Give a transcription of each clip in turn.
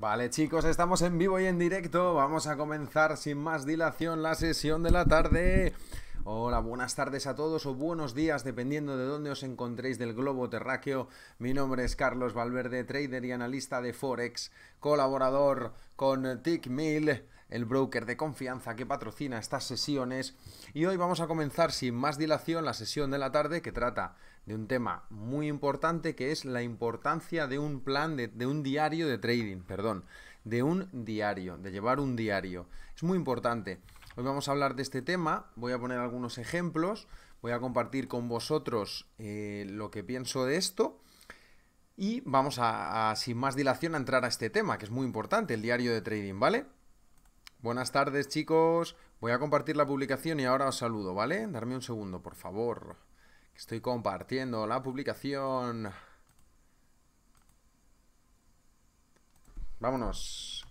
Vale chicos, estamos en vivo y en directo, vamos a comenzar sin más dilación la sesión de la tarde. Hola, buenas tardes a todos o buenos días, dependiendo de dónde os encontréis del globo terráqueo. Mi nombre es Carlos Valverde, trader y analista de Forex, colaborador con TickMill el broker de confianza que patrocina estas sesiones. Y hoy vamos a comenzar sin más dilación la sesión de la tarde que trata de un tema muy importante que es la importancia de un plan, de, un diario de trading, perdón, de un diario, de llevar un diario. Es muy importante. Hoy vamos a hablar de este tema, voy a poner algunos ejemplos, voy a compartir con vosotros eh, lo que pienso de esto. Y vamos a, sin más dilación, a entrar a este tema, que es muy importante, el diario de trading, ¿vale? Buenas tardes chicos, voy a compartir la publicación y ahora os saludo, ¿vale? Darme un segundo, por favor. Estoy compartiendo la publicación. Vámonos.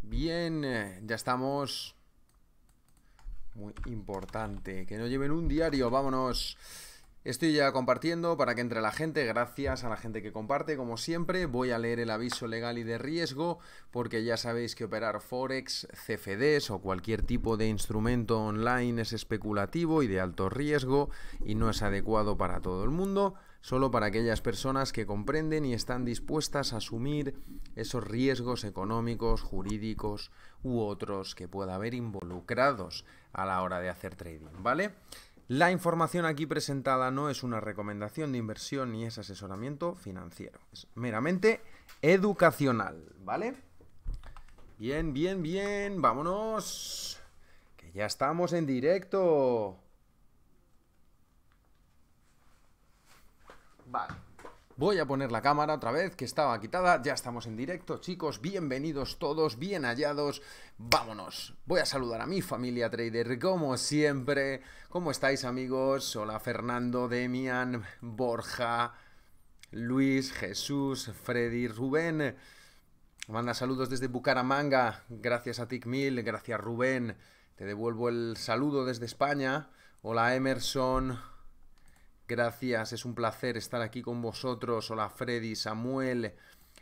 Bien, eh, ya estamos muy importante. Que no lleven un diario, vámonos. Estoy ya compartiendo para que entre la gente, gracias a la gente que comparte, como siempre, voy a leer el aviso legal y de riesgo, porque ya sabéis que operar Forex, CFDs o cualquier tipo de instrumento online es especulativo y de alto riesgo y no es adecuado para todo el mundo solo para aquellas personas que comprenden y están dispuestas a asumir esos riesgos económicos, jurídicos u otros que pueda haber involucrados a la hora de hacer trading, ¿vale? La información aquí presentada no es una recomendación de inversión ni es asesoramiento financiero, es meramente educacional, ¿vale? Bien, bien, bien, vámonos, que ya estamos en directo. Voy a poner la cámara otra vez, que estaba quitada. Ya estamos en directo, chicos. Bienvenidos todos, bien hallados. Vámonos. Voy a saludar a mi familia trader, como siempre. ¿Cómo estáis, amigos? Hola, Fernando, Demian, Borja, Luis, Jesús, Freddy, Rubén. Manda saludos desde Bucaramanga. Gracias a Ticmil, gracias, Rubén. Te devuelvo el saludo desde España. Hola, Emerson. Gracias, es un placer estar aquí con vosotros. Hola Freddy, Samuel,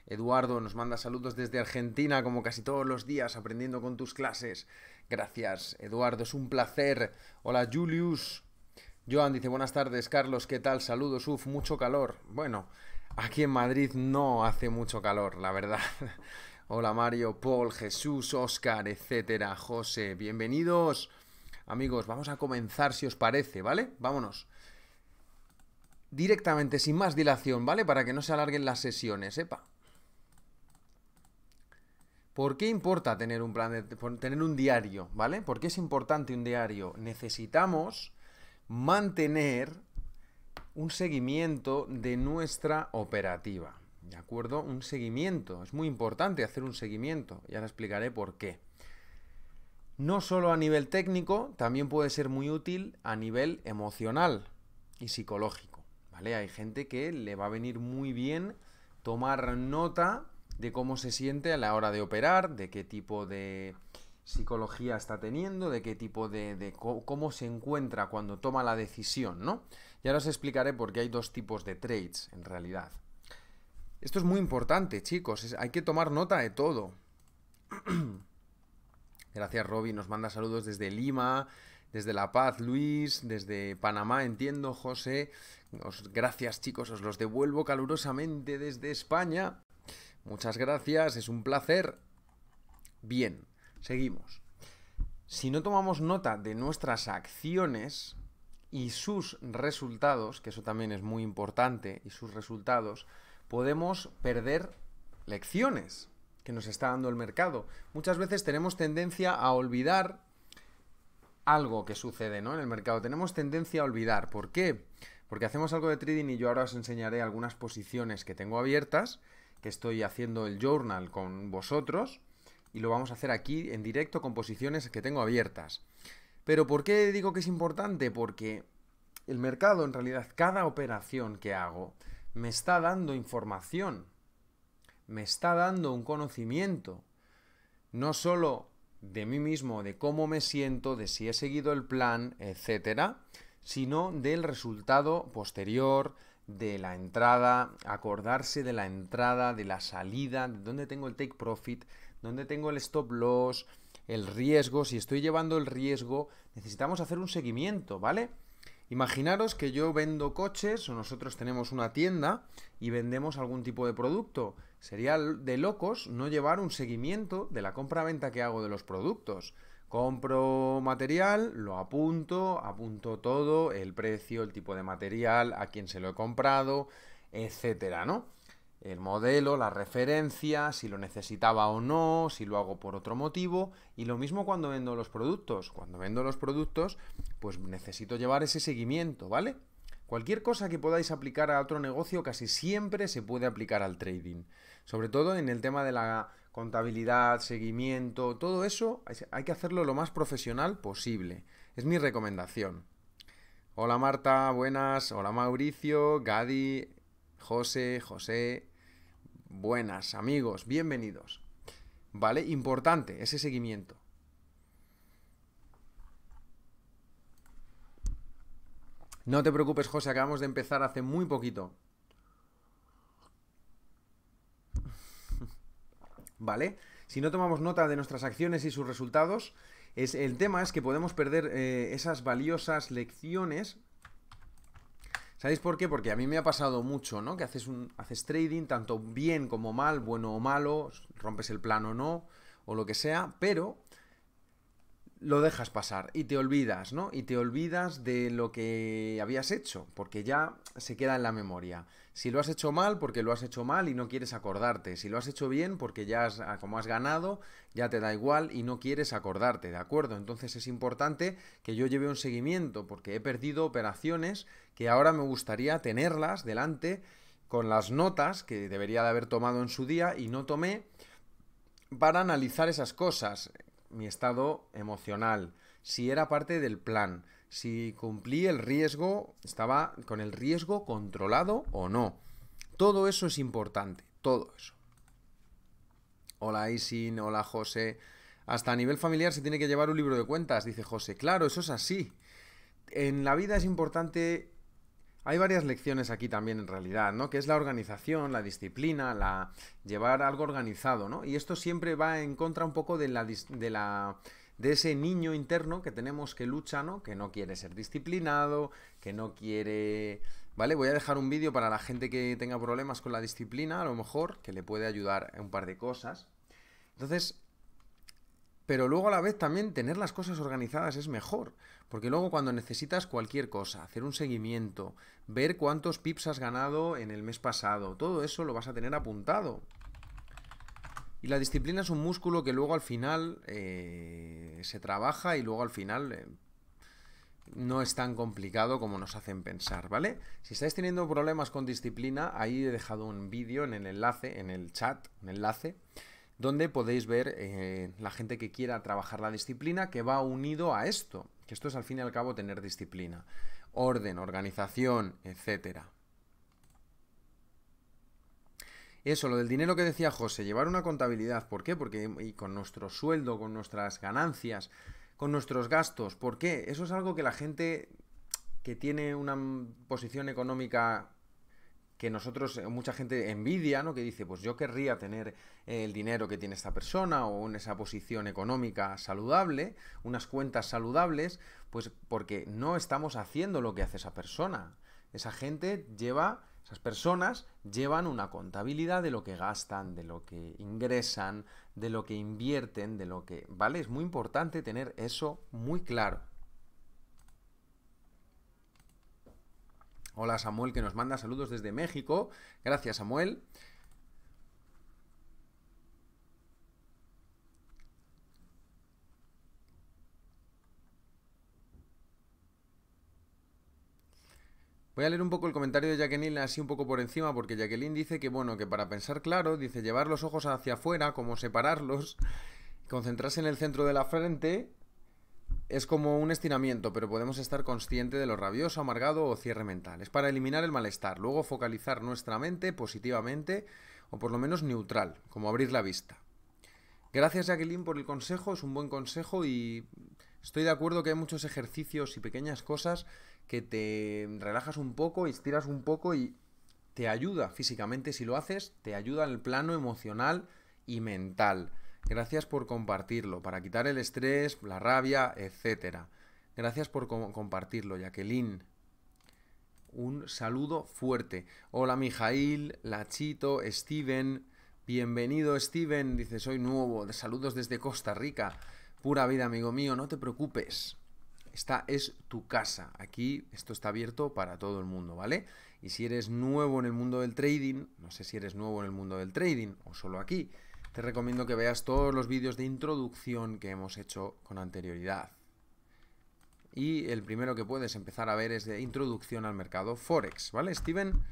Eduardo, nos manda saludos desde Argentina, como casi todos los días, aprendiendo con tus clases. Gracias, Eduardo, es un placer. Hola Julius. Joan dice, buenas tardes, Carlos, ¿qué tal? Saludos, uf, mucho calor. Bueno, aquí en Madrid no hace mucho calor, la verdad. Hola Mario, Paul, Jesús, Oscar, etcétera, José, bienvenidos. Amigos, vamos a comenzar si os parece, ¿vale? Vámonos directamente, sin más dilación, ¿vale? Para que no se alarguen las sesiones, sepa. ¿eh? ¿Por qué importa tener un plan de, tener un diario, ¿vale? ¿Por qué es importante un diario? Necesitamos mantener un seguimiento de nuestra operativa. ¿De acuerdo? Un seguimiento. Es muy importante hacer un seguimiento. Ya ahora explicaré por qué. No solo a nivel técnico, también puede ser muy útil a nivel emocional y psicológico. Hay gente que le va a venir muy bien tomar nota de cómo se siente a la hora de operar, de qué tipo de psicología está teniendo, de qué tipo de, cómo se encuentra cuando toma la decisión, ¿no? Y ahora os explicaré por qué hay dos tipos de trades en realidad. Esto es muy importante, chicos, hay que tomar nota de todo. Gracias, Roby. nos manda saludos desde Lima, desde La Paz, Luis, desde Panamá, entiendo, José. Os, gracias chicos, os los devuelvo calurosamente desde España. Muchas gracias, es un placer. Bien, seguimos. Si no tomamos nota de nuestras acciones y sus resultados, que eso también es muy importante, y sus resultados, podemos perder lecciones que nos está dando el mercado. Muchas veces tenemos tendencia a olvidar algo que sucede ¿no? en el mercado. Tenemos tendencia a olvidar. ¿Por qué? Porque hacemos algo de trading y yo ahora os enseñaré algunas posiciones que tengo abiertas, que estoy haciendo el journal con vosotros y lo vamos a hacer aquí en directo con posiciones que tengo abiertas. Pero ¿por qué digo que es importante? Porque el mercado, en realidad, cada operación que hago me está dando información, me está dando un conocimiento, no solo de mí mismo, de cómo me siento, de si he seguido el plan, etcétera, sino del resultado posterior, de la entrada, acordarse de la entrada, de la salida, de dónde tengo el take profit, dónde tengo el stop loss, el riesgo, si estoy llevando el riesgo, necesitamos hacer un seguimiento, ¿vale? Imaginaros que yo vendo coches o nosotros tenemos una tienda y vendemos algún tipo de producto. Sería de locos no llevar un seguimiento de la compra-venta que hago de los productos. Compro material, lo apunto, apunto todo, el precio, el tipo de material, a quién se lo he comprado, etcétera, ¿no? el modelo, la referencia, si lo necesitaba o no, si lo hago por otro motivo. Y lo mismo cuando vendo los productos. Cuando vendo los productos, pues necesito llevar ese seguimiento, ¿vale? Cualquier cosa que podáis aplicar a otro negocio casi siempre se puede aplicar al trading. Sobre todo en el tema de la contabilidad, seguimiento, todo eso hay que hacerlo lo más profesional posible. Es mi recomendación. Hola Marta, buenas. Hola Mauricio, Gadi, José, José, buenas, amigos, bienvenidos. ¿Vale? Importante ese seguimiento. No te preocupes, José, acabamos de empezar hace muy poquito. ¿Vale? Si no tomamos nota de nuestras acciones y sus resultados, es, el tema es que podemos perder eh, esas valiosas lecciones ¿Sabéis por qué? Porque a mí me ha pasado mucho, ¿no? Que haces, un, haces trading tanto bien como mal, bueno o malo, rompes el plan o no, o lo que sea, pero lo dejas pasar y te olvidas, ¿no? Y te olvidas de lo que habías hecho, porque ya se queda en la memoria. Si lo has hecho mal, porque lo has hecho mal y no quieres acordarte. Si lo has hecho bien, porque ya ah, como has ganado, ya te da igual y no quieres acordarte, ¿de acuerdo? Entonces es importante que yo lleve un seguimiento, porque he perdido operaciones que ahora me gustaría tenerlas delante con las notas que debería de haber tomado en su día y no tomé para analizar esas cosas. Mi estado emocional, si era parte del plan, si cumplí el riesgo, estaba con el riesgo controlado o no. Todo eso es importante, todo eso. Hola Isin, hola José. Hasta a nivel familiar se tiene que llevar un libro de cuentas, dice José. Claro, eso es así. En la vida es importante... Hay varias lecciones aquí también en realidad, ¿no? Que es la organización, la disciplina, la llevar algo organizado, ¿no? Y esto siempre va en contra un poco de la de ese niño interno que tenemos que lucha, ¿no? Que no quiere ser disciplinado, que no quiere... ¿Vale? Voy a dejar un vídeo para la gente que tenga problemas con la disciplina, a lo mejor, que le puede ayudar en un par de cosas. Entonces, pero luego a la vez también tener las cosas organizadas es mejor, porque luego cuando necesitas cualquier cosa, hacer un seguimiento, ver cuántos pips has ganado en el mes pasado, todo eso lo vas a tener apuntado. Y la disciplina es un músculo que luego al final eh, se trabaja y luego al final eh, no es tan complicado como nos hacen pensar, ¿vale? Si estáis teniendo problemas con disciplina, ahí he dejado un vídeo en el enlace, en el chat, en el enlace, donde podéis ver eh, la gente que quiera trabajar la disciplina que va unido a esto, que esto es al fin y al cabo tener disciplina, orden, organización, etcétera. Eso, lo del dinero que decía José, llevar una contabilidad. ¿Por qué? Porque con nuestro sueldo, con nuestras ganancias, con nuestros gastos. ¿Por qué? Eso es algo que la gente que tiene una posición económica que nosotros, eh, mucha gente envidia, ¿no? Que dice, pues yo querría tener eh, el dinero que tiene esta persona o en esa posición económica saludable, unas cuentas saludables, pues porque no estamos haciendo lo que hace esa persona. Esa gente lleva esas personas llevan una contabilidad de lo que gastan, de lo que ingresan, de lo que invierten, de lo que... ¿Vale? Es muy importante tener eso muy claro. Hola Samuel, que nos manda saludos desde México. Gracias Samuel. Voy a leer un poco el comentario de Jacqueline así un poco por encima, porque Jacqueline dice que, bueno, que para pensar claro, dice llevar los ojos hacia afuera, como separarlos, concentrarse en el centro de la frente, es como un estiramiento, pero podemos estar consciente de lo rabioso, amargado o cierre mental. Es para eliminar el malestar, luego focalizar nuestra mente positivamente o por lo menos neutral, como abrir la vista. Gracias Jacqueline por el consejo, es un buen consejo y estoy de acuerdo que hay muchos ejercicios y pequeñas cosas que te relajas un poco, estiras un poco y te ayuda físicamente si lo haces, te ayuda en el plano emocional y mental. Gracias por compartirlo, para quitar el estrés, la rabia, etcétera. Gracias por compartirlo, Jacqueline. Un saludo fuerte. Hola, Mijail, Lachito, Steven. Bienvenido, Steven. Dice, soy nuevo. Saludos desde Costa Rica. Pura vida, amigo mío, no te preocupes. Esta es tu casa. Aquí esto está abierto para todo el mundo, ¿vale? Y si eres nuevo en el mundo del trading, no sé si eres nuevo en el mundo del trading o solo aquí, te recomiendo que veas todos los vídeos de introducción que hemos hecho con anterioridad. Y el primero que puedes empezar a ver es de introducción al mercado Forex, ¿vale, Steven?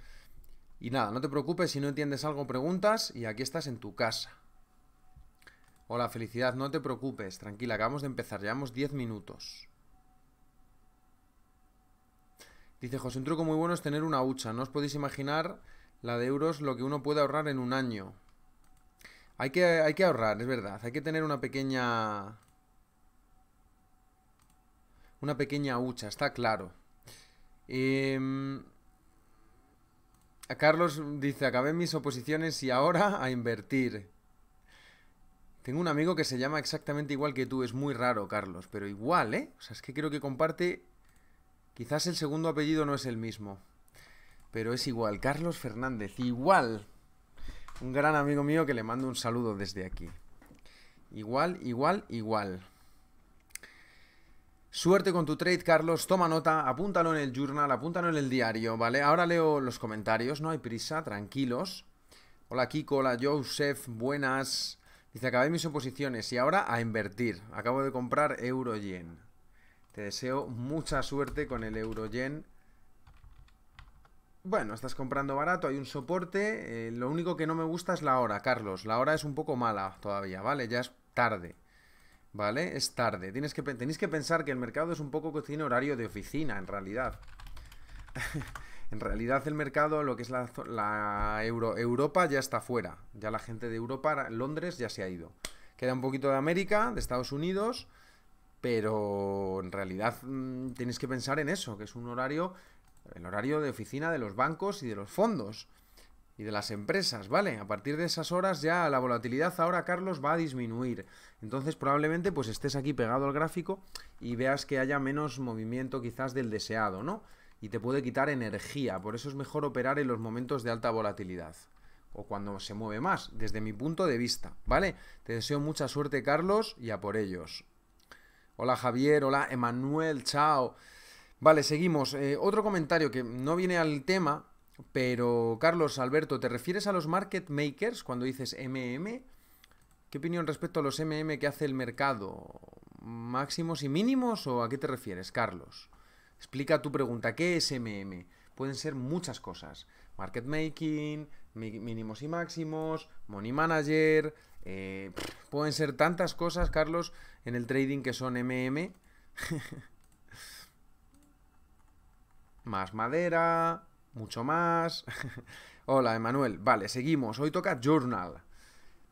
Y nada, no te preocupes si no entiendes algo, preguntas y aquí estás en tu casa. Hola, felicidad, no te preocupes, tranquila, acabamos de empezar, llevamos 10 minutos. Dice José, un truco muy bueno es tener una hucha. No os podéis imaginar la de euros lo que uno puede ahorrar en un año. Hay que, hay que ahorrar, es verdad. Hay que tener una pequeña... Una pequeña hucha, está claro. Em, a Carlos dice, acabé mis oposiciones y ahora a invertir. Tengo un amigo que se llama exactamente igual que tú, es muy raro, Carlos, pero igual, ¿eh? O sea, es que creo que comparte Quizás el segundo apellido no es el mismo, pero es igual. Carlos Fernández, igual. Un gran amigo mío que le mando un saludo desde aquí. Igual, igual, igual. Suerte con tu trade, Carlos. Toma nota, apúntalo en el journal, apúntalo en el diario, ¿vale? Ahora leo los comentarios, no hay prisa, tranquilos. Hola Kiko, hola Joseph, buenas. Dice, acabé mis oposiciones y ahora a invertir. Acabo de comprar euro yen. Te deseo mucha suerte con el yen. Bueno, estás comprando barato, hay un soporte. Eh, lo único que no me gusta es la hora, Carlos. La hora es un poco mala todavía, ¿vale? Ya es tarde. ¿Vale? Es tarde. Tienes que, tenéis que pensar que el mercado es un poco que tiene horario de oficina, en realidad. en realidad el mercado, lo que es la, Euro, Europa, ya está fuera. Ya la gente de Europa, Londres, ya se ha ido. Queda un poquito de América, de Estados Unidos pero en realidad mm, tienes que pensar en eso, que es un horario, el horario de oficina de los bancos y de los fondos y de las empresas, ¿vale? A partir de esas horas ya la volatilidad ahora, Carlos, va a disminuir. Entonces probablemente pues estés aquí pegado al gráfico y veas que haya menos movimiento quizás del deseado, ¿no? Y te puede quitar energía, por eso es mejor operar en los momentos de alta volatilidad o cuando se mueve más, desde mi punto de vista, ¿vale? Te deseo mucha suerte, Carlos, y a por ellos. Hola Javier, hola Emanuel, chao. Vale, seguimos. Eh, otro comentario que no viene al tema, pero Carlos Alberto, ¿te refieres a los market makers cuando dices MM? ¿Qué opinión respecto a los MM que hace el mercado? ¿Máximos y mínimos o a qué te refieres, Carlos? Explica tu pregunta. ¿Qué es MM? Pueden ser muchas cosas. Market making, mínimos y máximos, money manager. Eh, pueden ser tantas cosas, Carlos en el trading que son MM. más madera, mucho más. Hola, Emanuel. Vale, seguimos. Hoy toca Journal.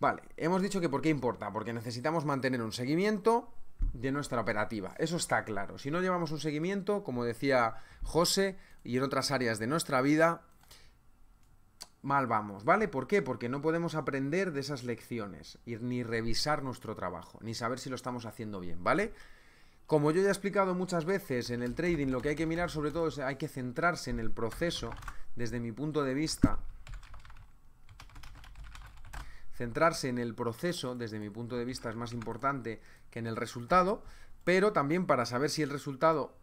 Vale, hemos dicho que por qué importa, porque necesitamos mantener un seguimiento de nuestra operativa. Eso está claro. Si no llevamos un seguimiento, como decía José, y en otras áreas de nuestra vida, mal vamos, ¿vale? ¿Por qué? Porque no podemos aprender de esas lecciones, ni revisar nuestro trabajo, ni saber si lo estamos haciendo bien, ¿vale? Como yo ya he explicado muchas veces en el trading, lo que hay que mirar sobre todo es hay que centrarse en el proceso, desde mi punto de vista, centrarse en el proceso, desde mi punto de vista, es más importante que en el resultado, pero también para saber si el resultado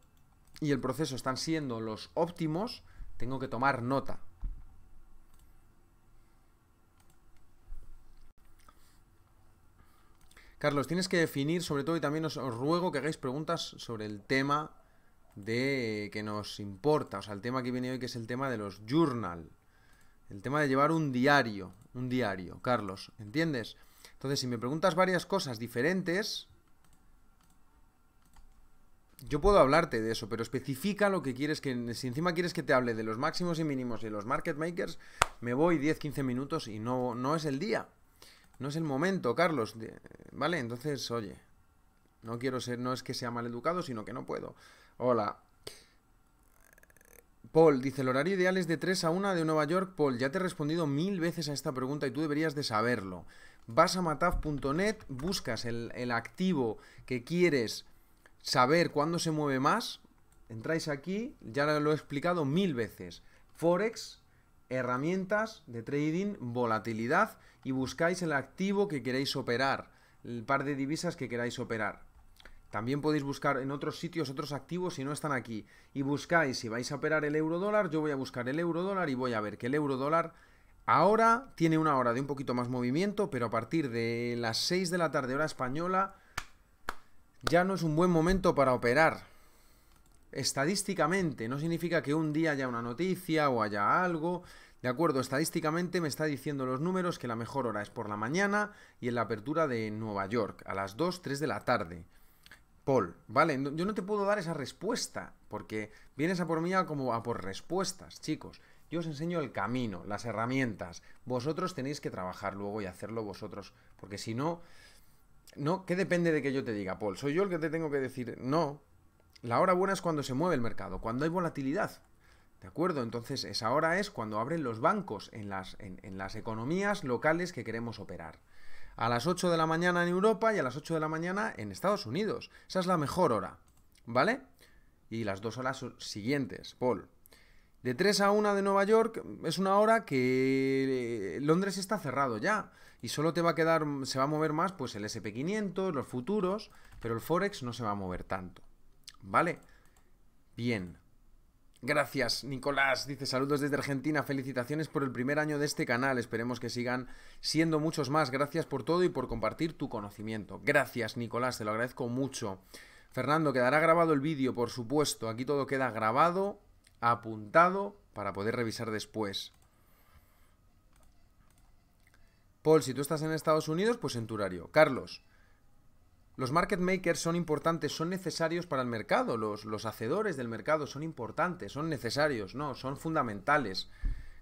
y el proceso están siendo los óptimos, tengo que tomar nota, Carlos, tienes que definir, sobre todo, y también os, ruego que hagáis preguntas sobre el tema de que nos importa, o sea, el tema que viene hoy, que es el tema de los journal, el tema de llevar un diario, un diario, Carlos, ¿entiendes? Entonces, si me preguntas varias cosas diferentes, yo puedo hablarte de eso, pero especifica lo que quieres que. Si encima quieres que te hable de los máximos y mínimos y los market makers, me voy 10-15 minutos y no, no es el día. No es el momento, Carlos. ¿Vale? Entonces, oye, no quiero ser, no es que sea mal educado, sino que no puedo. Hola. Paul dice, el horario ideal es de 3 a 1 de Nueva York. Paul, ya te he respondido mil veces a esta pregunta y tú deberías de saberlo. Vas a matav.net, buscas el, el activo que quieres saber cuándo se mueve más. Entráis aquí, ya lo he explicado mil veces. Forex, herramientas de trading, volatilidad y buscáis el activo que queréis operar, el par de divisas que queráis operar. También podéis buscar en otros sitios otros activos si no están aquí. Y buscáis, si vais a operar el euro dólar, yo voy a buscar el euro dólar y voy a ver que el euro dólar ahora tiene una hora de un poquito más movimiento, pero a partir de las 6 de la tarde hora española ya no es un buen momento para operar. Estadísticamente, no significa que un día haya una noticia o haya algo, de acuerdo, estadísticamente me está diciendo los números que la mejor hora es por la mañana y en la apertura de Nueva York, a las 2, 3 de la tarde. Paul, vale, yo no te puedo dar esa respuesta, porque vienes a por mí como a por respuestas, chicos. Yo os enseño el camino, las herramientas. Vosotros tenéis que trabajar luego y hacerlo vosotros, porque si no, no, ¿qué depende de que yo te diga, Paul? Soy yo el que te tengo que decir, no. La hora buena es cuando se mueve el mercado, cuando hay volatilidad. ¿De acuerdo? Entonces, esa hora es cuando abren los bancos en las, en, las economías locales que queremos operar a las 8 de la mañana en Europa y a las 8 de la mañana en Estados Unidos. Esa es la mejor hora, ¿vale? Y las dos horas siguientes, Paul. De 3 a 1 de Nueva York es una hora que eh, Londres está cerrado ya y solo te va a quedar, se va a mover más pues el SP500, los futuros, pero el Forex no se va a mover tanto, ¿vale? Bien, Gracias, Nicolás. Dice saludos desde Argentina. Felicitaciones por el primer año de este canal. Esperemos que sigan siendo muchos más. Gracias por todo y por compartir tu conocimiento. Gracias, Nicolás. Te lo agradezco mucho. Fernando, quedará grabado el vídeo, por supuesto. Aquí todo queda grabado, apuntado, para poder revisar después. Paul, si tú estás en Estados Unidos, pues en Turario. Carlos. Los market makers son importantes, son necesarios para el mercado, los, hacedores del mercado son importantes, son necesarios, no, son fundamentales.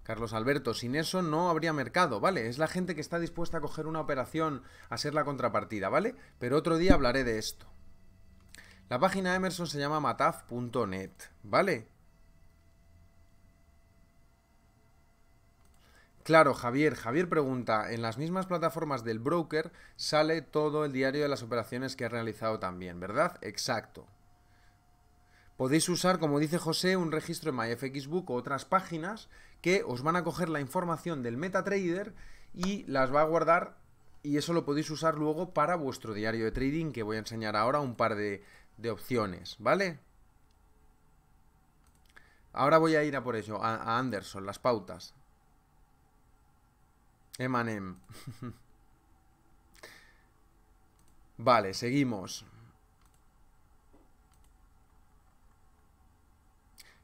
Carlos Alberto, sin eso no habría mercado, ¿vale? Es la gente que está dispuesta a coger una operación, a ser la contrapartida, ¿vale? Pero otro día hablaré de esto. La página de Emerson se llama mataf.net, ¿vale? Claro, Javier. Javier pregunta, en las mismas plataformas del broker sale todo el diario de las operaciones que ha realizado también, ¿verdad? Exacto. Podéis usar, como dice José, un registro en MyFXBook o otras páginas que os van a coger la información del MetaTrader y las va a guardar y eso lo podéis usar luego para vuestro diario de trading que voy a enseñar ahora un par de, opciones, ¿vale? Ahora voy a ir a por ello, a Anderson, las pautas. Emanem. vale, seguimos.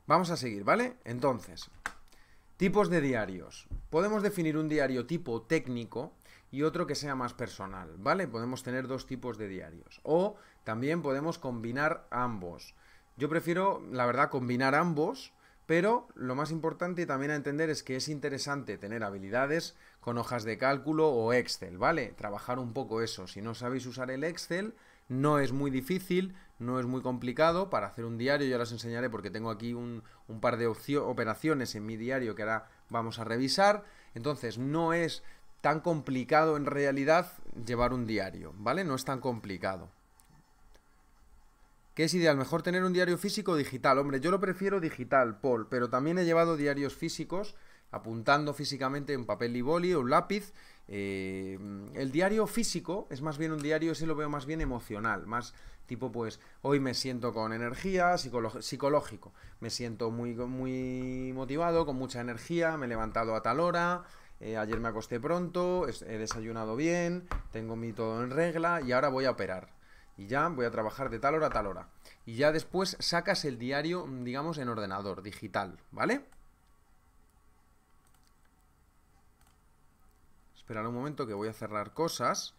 Vamos a seguir, ¿vale? Entonces, tipos de diarios. Podemos definir un diario tipo técnico y otro que sea más personal, ¿vale? Podemos tener dos tipos de diarios. O también podemos combinar ambos. Yo prefiero, la verdad, combinar ambos pero lo más importante también a entender es que es interesante tener habilidades con hojas de cálculo o Excel, ¿vale? Trabajar un poco eso. Si no sabéis usar el Excel, no es muy difícil, no es muy complicado para hacer un diario. Yo las enseñaré porque tengo aquí un par de operaciones en mi diario que ahora vamos a revisar. Entonces, no es tan complicado en realidad llevar un diario, ¿vale? No es tan complicado. ¿Qué es ideal, mejor tener un diario físico o digital. Hombre, yo lo prefiero digital, Paul, pero también he llevado diarios físicos apuntando físicamente en papel y boli o un lápiz. Eh, el diario físico es más bien un diario, ese lo veo más bien emocional, más tipo pues hoy me siento con energía psicológico, me siento muy, muy motivado, con mucha energía, me he levantado a tal hora, eh, ayer me acosté pronto, he desayunado bien, tengo mi todo en regla y ahora voy a operar y ya voy a trabajar de tal hora a tal hora. Y ya después sacas el diario, digamos, en ordenador, digital, ¿vale? Esperar un momento que voy a cerrar cosas.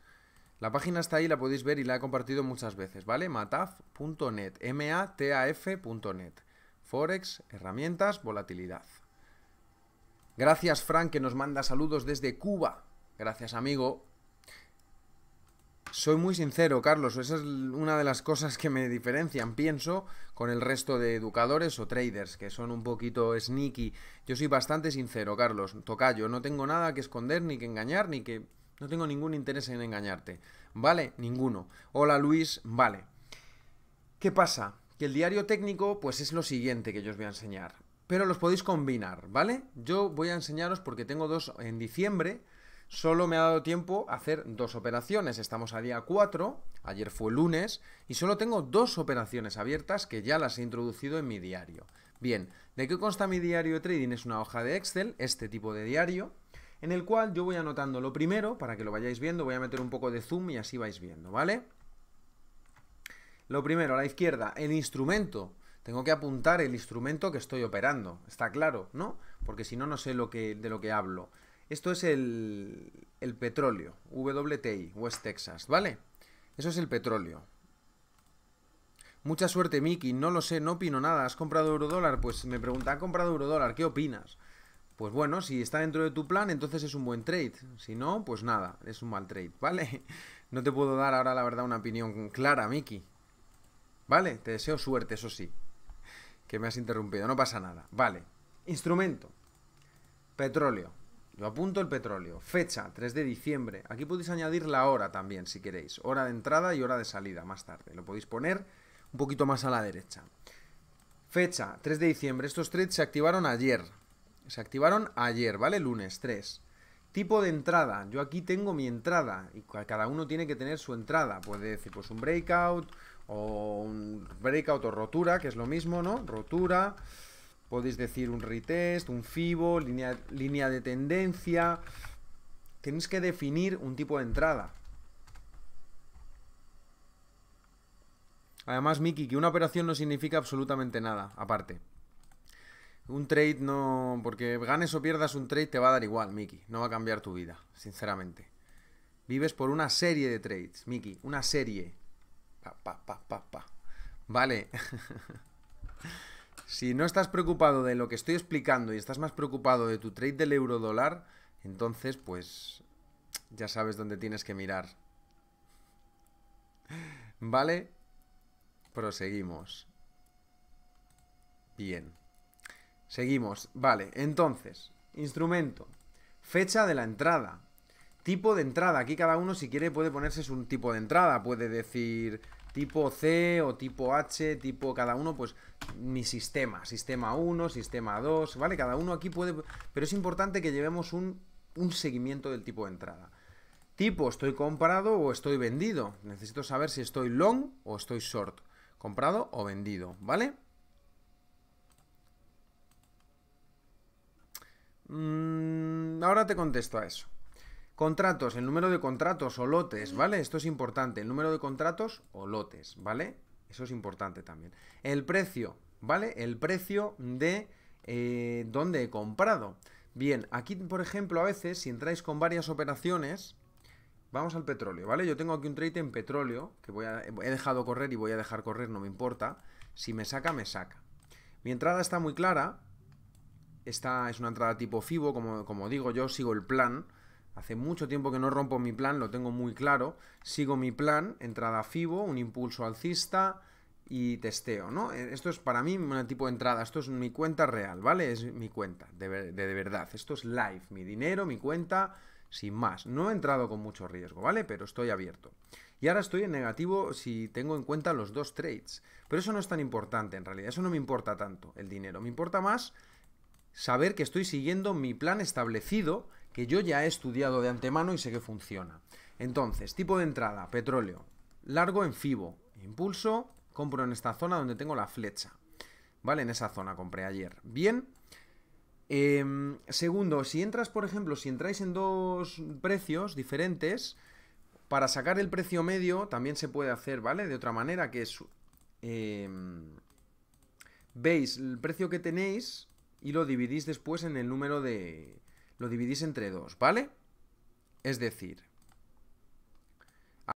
La página está ahí, la podéis ver y la he compartido muchas veces, ¿vale? mataf.net, m a t a f.net. Forex, herramientas, volatilidad. Gracias, Frank, que nos manda saludos desde Cuba. Gracias, amigo. Soy muy sincero, Carlos, esa es una de las cosas que me diferencian, pienso, con el resto de educadores o traders, que son un poquito sneaky. Yo soy bastante sincero, Carlos, tocayo, no tengo nada que esconder, ni que engañar, ni que... No tengo ningún interés en engañarte. ¿Vale? Ninguno. Hola Luis, vale. ¿Qué pasa? Que el diario técnico, pues es lo siguiente que yo os voy a enseñar. Pero los podéis combinar, ¿vale? Yo voy a enseñaros porque tengo dos en diciembre solo me ha dado tiempo a hacer dos operaciones. Estamos a día 4, ayer fue lunes, y solo tengo dos operaciones abiertas que ya las he introducido en mi diario. Bien, ¿de qué consta mi diario de trading? Es una hoja de Excel, este tipo de diario, en el cual yo voy anotando lo primero, para que lo vayáis viendo, voy a meter un poco de zoom y así vais viendo, ¿vale? Lo primero, a la izquierda, el instrumento. Tengo que apuntar el instrumento que estoy operando, está claro, ¿no? Porque si no, no sé lo de lo que hablo. Esto es el, petróleo, WTI, West Texas, ¿vale? Eso es el petróleo. Mucha suerte, Miki. No lo sé, no opino nada. ¿Has comprado eurodólar? Pues me pregunta, ¿ha comprado eurodólar? ¿Qué opinas? Pues bueno, si está dentro de tu plan, entonces es un buen trade. Si no, pues nada, es un mal trade, ¿vale? No te puedo dar ahora, la verdad, una opinión clara, Miki. ¿Vale? Te deseo suerte, eso sí. Que me has interrumpido, no pasa nada. Vale. Instrumento. Petróleo. Yo apunto el petróleo. Fecha, 3 de diciembre. Aquí podéis añadir la hora también, si queréis. Hora de entrada y hora de salida, más tarde. Lo podéis poner un poquito más a la derecha. Fecha, 3 de diciembre. Estos trades se activaron ayer. Se activaron ayer, ¿vale? Lunes 3. Tipo de entrada. Yo aquí tengo mi entrada y cada uno tiene que tener su entrada. Puede decir pues un breakout o un breakout o rotura, que es lo mismo, ¿no? Rotura. Podéis decir un retest, un FIBO, línea, línea de tendencia. Tenéis que definir un tipo de entrada. Además, Miki, que una operación no significa absolutamente nada, aparte. Un trade no... Porque ganes o pierdas un trade te va a dar igual, Miki. No va a cambiar tu vida, sinceramente. Vives por una serie de trades, Miki. Una serie. Pa, pa, pa, pa, pa. Vale. Si no estás preocupado de lo que estoy explicando y estás más preocupado de tu trade del euro dólar, entonces pues ya sabes dónde tienes que mirar. ¿Vale? Proseguimos. Bien. Seguimos. Vale, entonces, instrumento, fecha de la entrada, tipo de entrada. Aquí cada uno si quiere puede ponerse su tipo de entrada. Puede decir tipo C o tipo H, tipo cada uno, pues mi sistema, sistema 1, sistema 2, ¿vale? Cada uno aquí puede, pero es importante que llevemos un, seguimiento del tipo de entrada. Tipo, estoy comprado o estoy vendido. Necesito saber si estoy long o estoy short. Comprado o vendido, ¿vale? Mm, ahora te contesto a eso. Contratos, el número de contratos o lotes, ¿vale? Esto es importante, el número de contratos o lotes, ¿vale? Eso es importante también. El precio, ¿vale? El precio de eh, dónde he comprado. Bien, aquí, por ejemplo, a veces, si entráis con varias operaciones, vamos al petróleo, ¿vale? Yo tengo aquí un trade en petróleo, que voy he dejado correr y voy a dejar correr, no me importa. Si me saca, me saca. Mi entrada está muy clara. Esta es una entrada tipo FIBO, como digo, yo sigo el plan Hace mucho tiempo que no rompo mi plan, lo tengo muy claro. Sigo mi plan, entrada FIBO, un impulso alcista y testeo, ¿no? Eh, esto es para mí un tipo de entrada, esto es mi cuenta real, ¿vale? Es mi cuenta, de, verdad. Esto es live, mi dinero, mi cuenta, sin más. No he entrado con mucho riesgo, ¿vale? Pero estoy abierto. Y ahora estoy en negativo si tengo en cuenta los dos trades. Pero eso no es tan importante en realidad, eso no me importa tanto el dinero. Me importa más saber que estoy siguiendo mi plan establecido que yo ya he estudiado de antemano y sé que funciona. Entonces, tipo de entrada, petróleo, largo en FIBO, impulso, compro en esta zona donde tengo la flecha. ¿Vale? En esa zona compré ayer. Bien. Em, segundo, si entras, por ejemplo, si entráis en dos precios diferentes, para sacar el precio medio también se puede hacer, ¿vale? De otra manera, que es... Em, veis el precio que tenéis y lo dividís después en el número de, lo dividís entre 2, ¿vale? Es decir,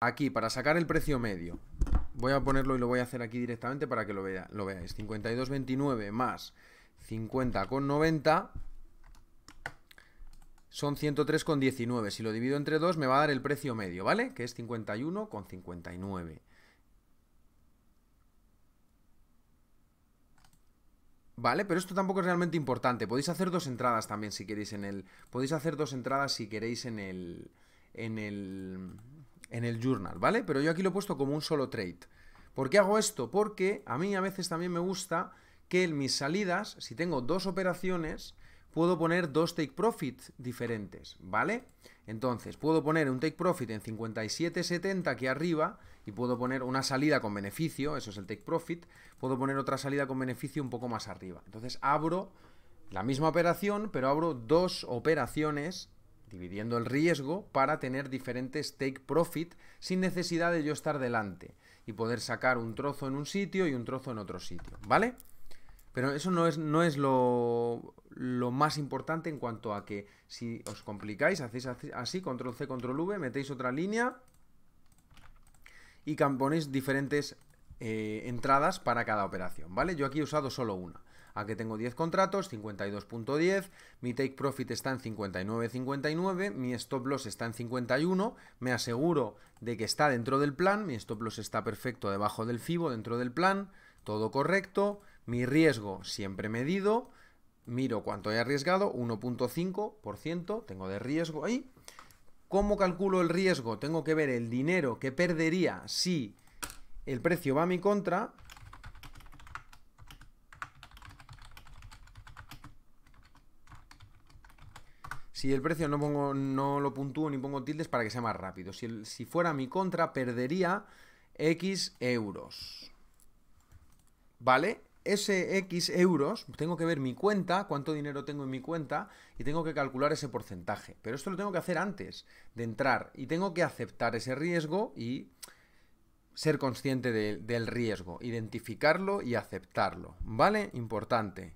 aquí para sacar el precio medio, voy a ponerlo y lo voy a hacer aquí directamente para que lo, vea, lo veáis, 52,29 más 50,90 son 103,19. Si lo divido entre 2 me va a dar el precio medio, ¿vale? Que es 51,59. ¿Vale? Pero esto tampoco es realmente importante. Podéis hacer dos entradas también si queréis en el... Podéis hacer dos entradas si queréis en el... En el... En el journal, ¿vale? Pero yo aquí lo he puesto como un solo trade. ¿Por qué hago esto? Porque a mí a veces también me gusta que en mis salidas, si tengo dos operaciones, puedo poner dos take profit diferentes, ¿vale? Entonces, puedo poner un take profit en 57.70 aquí arriba y puedo poner una salida con beneficio, eso es el take profit, puedo poner otra salida con beneficio un poco más arriba. Entonces abro la misma operación, pero abro dos operaciones dividiendo el riesgo para tener diferentes take profit sin necesidad de yo estar delante y poder sacar un trozo en un sitio y un trozo en otro sitio, ¿vale? Pero eso no es, no es lo, lo, más importante en cuanto a que si os complicáis, hacéis así, control C, control V, metéis otra línea, y campones diferentes eh, entradas para cada operación, ¿vale? Yo aquí he usado solo una. Aquí tengo 10 contratos, 52.10, mi take profit está en 59.59, mi stop loss está en 51, me aseguro de que está dentro del plan, mi stop loss está perfecto debajo del FIBO, dentro del plan, todo correcto, mi riesgo siempre medido, miro cuánto he arriesgado, 1.5%, tengo de riesgo ahí, ¿Cómo calculo el riesgo? Tengo que ver el dinero que perdería si el precio va a mi contra. Si el precio no, pongo, no lo puntúo ni pongo tildes para que sea más rápido. Si, el, si fuera mi contra, perdería X euros. ¿Vale? ese X euros, tengo que ver mi cuenta, cuánto dinero tengo en mi cuenta y tengo que calcular ese porcentaje. Pero esto lo tengo que hacer antes de entrar y tengo que aceptar ese riesgo y ser consciente del riesgo, identificarlo y aceptarlo. ¿Vale? Importante.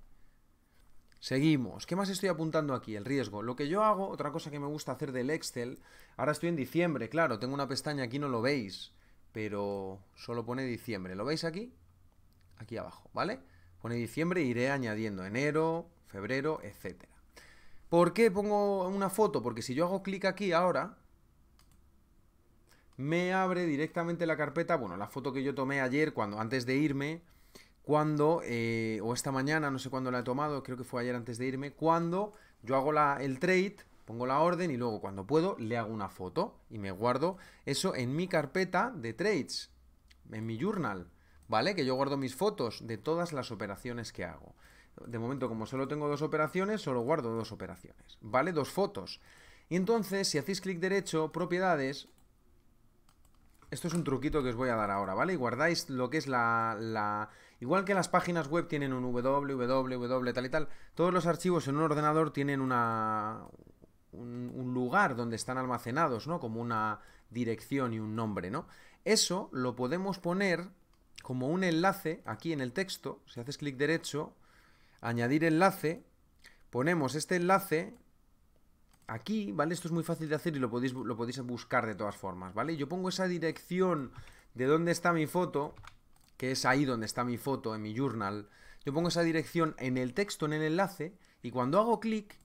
Seguimos. ¿Qué más estoy apuntando aquí? El riesgo. Lo que yo hago, otra cosa que me gusta hacer del Excel, ahora estoy en diciembre, claro, tengo una pestaña aquí, no lo veis, pero solo pone diciembre. ¿Lo veis aquí? aquí abajo, ¿vale? Pone diciembre iré añadiendo enero, febrero, etcétera. ¿Por qué pongo una foto? Porque si yo hago clic aquí ahora, me abre directamente la carpeta, bueno, la foto que yo tomé ayer, cuando antes de irme, cuando, eh, o esta mañana, no sé cuándo la he tomado, creo que fue ayer antes de irme, cuando yo hago la, el trade, pongo la orden y luego cuando puedo le hago una foto y me guardo eso en mi carpeta de trades, en mi journal. ¿vale? Que yo guardo mis fotos de todas las operaciones que hago. De momento, como solo tengo dos operaciones, solo guardo dos operaciones, ¿vale? Dos fotos. Y entonces, si hacéis clic derecho, propiedades, esto es un truquito que os voy a dar ahora, ¿vale? Y guardáis lo que es la, Igual que las páginas web tienen un www, tal y tal, todos los archivos en un ordenador tienen una... Un, un lugar donde están almacenados, ¿no? Como una dirección y un nombre, ¿no? Eso lo podemos poner como un enlace aquí en el texto. Si haces clic derecho, añadir enlace, ponemos este enlace aquí, ¿vale? Esto es muy fácil de hacer y lo podéis, lo podéis buscar de todas formas, ¿vale? Yo pongo esa dirección de dónde está mi foto, que es ahí donde está mi foto en mi journal. Yo pongo esa dirección en el texto, en el enlace, y cuando hago clic,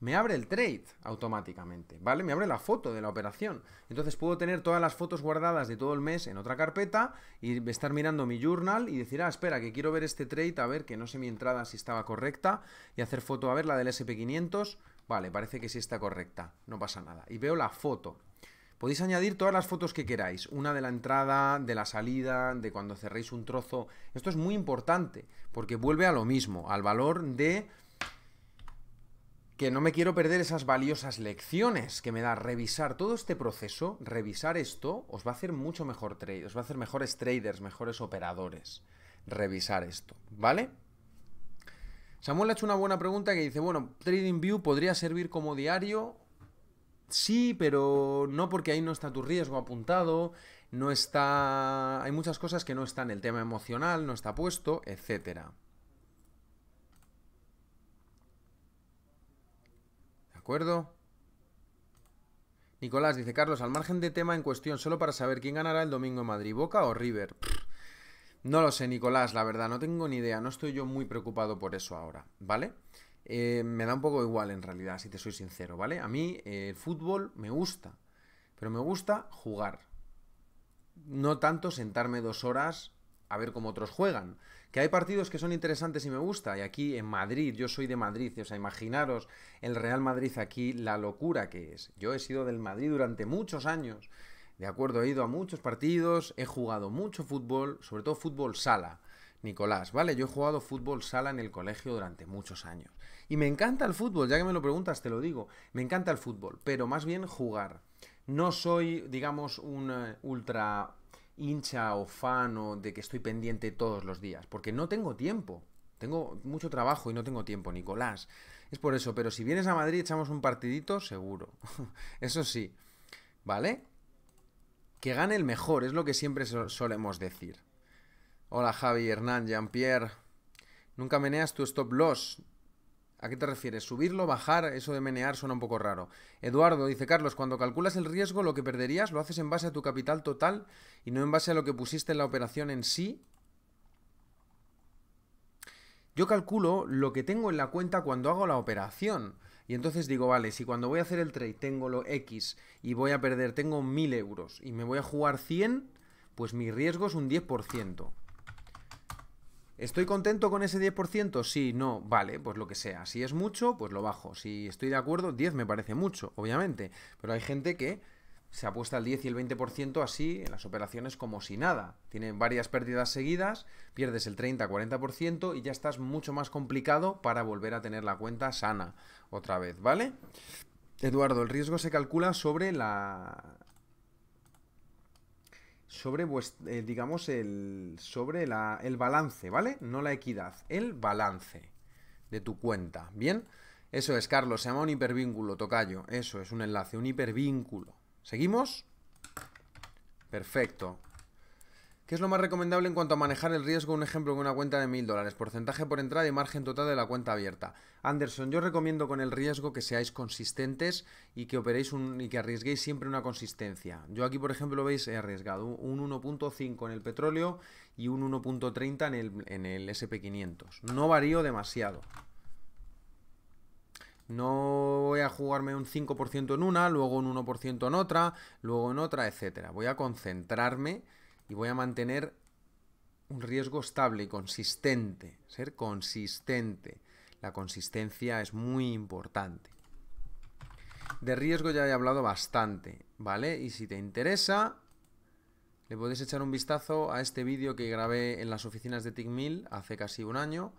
me abre el trade automáticamente, ¿vale? Me abre la foto de la operación. Entonces puedo tener todas las fotos guardadas de todo el mes en otra carpeta y estar mirando mi journal y decir, ah, espera, que quiero ver este trade, a ver que no sé mi entrada si estaba correcta y hacer foto, a ver la del SP500, vale, parece que sí está correcta, no pasa nada. Y veo la foto. Podéis añadir todas las fotos que queráis, una de la entrada, de la salida, de cuando cerréis un trozo. Esto es muy importante porque vuelve a lo mismo, al valor de que no me quiero perder esas valiosas lecciones que me da revisar todo este proceso, revisar esto, os va a hacer mucho mejor trade, os va a hacer mejores traders, mejores operadores. Revisar esto, ¿vale? Samuel ha hecho una buena pregunta que dice, bueno, TradingView podría servir como diario. Sí, pero no porque ahí no está tu riesgo apuntado, no está... Hay muchas cosas que no están, el tema emocional no está puesto, etcétera. acuerdo. Nicolás dice, Carlos, al margen de tema en cuestión, solo para saber quién ganará el domingo en Madrid, Boca o River. no lo sé, Nicolás, la verdad, no tengo ni idea, no estoy yo muy preocupado por eso ahora, ¿vale? Eh, me da un poco igual en realidad, si te soy sincero, ¿vale? A mí eh, el fútbol me gusta, pero me gusta jugar. No tanto sentarme dos horas a ver cómo otros juegan. Que hay partidos que son interesantes y me gusta. Y aquí en Madrid, yo soy de Madrid, o sea, imaginaros el Real Madrid aquí, la locura que es. Yo he sido del Madrid durante muchos años, ¿de acuerdo? He ido a muchos partidos, he jugado mucho fútbol, sobre todo fútbol sala. Nicolás, ¿vale? Yo he jugado fútbol sala en el colegio durante muchos años. Y me encanta el fútbol, ya que me lo preguntas, te lo digo. Me encanta el fútbol, pero más bien jugar. No soy, digamos, un eh, ultra hincha o fan o de que estoy pendiente todos los días, porque no tengo tiempo. Tengo mucho trabajo y no tengo tiempo, Nicolás. Es por eso, pero si vienes a Madrid echamos un partidito, seguro. eso sí. ¿Vale? Que gane el mejor, es lo que siempre solemos decir. Hola Javi, Hernán, Jean-Pierre. Nunca meneas tu stop loss. ¿A qué te refieres? ¿Subirlo? ¿Bajar? Eso de menear suena un poco raro. Eduardo dice, Carlos, cuando calculas el riesgo, lo que perderías lo haces en base a tu capital total y no en base a lo que pusiste en la operación en sí. Yo calculo lo que tengo en la cuenta cuando hago la operación. Y entonces digo, vale, si cuando voy a hacer el trade tengo lo X y voy a perder, tengo 1000 euros y me voy a jugar 100, pues mi riesgo es un 10%. ¿Estoy contento con ese 10%? Sí, no, vale, pues lo que sea. Si es mucho, pues lo bajo. Si estoy de acuerdo, 10 me parece mucho, obviamente. Pero hay gente que se apuesta al 10 y el 20% así en las operaciones como si nada. Tienen varias pérdidas seguidas, pierdes el 30-40% y ya estás mucho más complicado para volver a tener la cuenta sana otra vez, ¿vale? Eduardo, el riesgo se calcula sobre la, sobre, vuestro, eh, digamos, el, sobre el balance, ¿vale? No la equidad, el balance de tu cuenta, ¿bien? Eso es, Carlos, se llama un hipervínculo, tocayo. Eso es un enlace, un hipervínculo. ¿Seguimos? Perfecto. ¿Qué es lo más recomendable en cuanto a manejar el riesgo? Un ejemplo con una cuenta de 1.000 dólares, porcentaje por entrada y margen total de la cuenta abierta. Anderson, yo recomiendo con el riesgo que seáis consistentes y que operéis un, y que arriesguéis siempre una consistencia. Yo aquí, por ejemplo, veis he arriesgado un 1.5 en el petróleo y un 1.30 en el, en el SP500. No varío demasiado. No voy a jugarme un 5% en una, luego un 1% en otra, luego en otra, etcétera. Voy a concentrarme y voy a mantener un riesgo estable y consistente, ser consistente. La consistencia es muy importante. De riesgo ya he hablado bastante, ¿vale? Y si te interesa, le podéis echar un vistazo a este vídeo que grabé en las oficinas de TICMIL hace casi un año,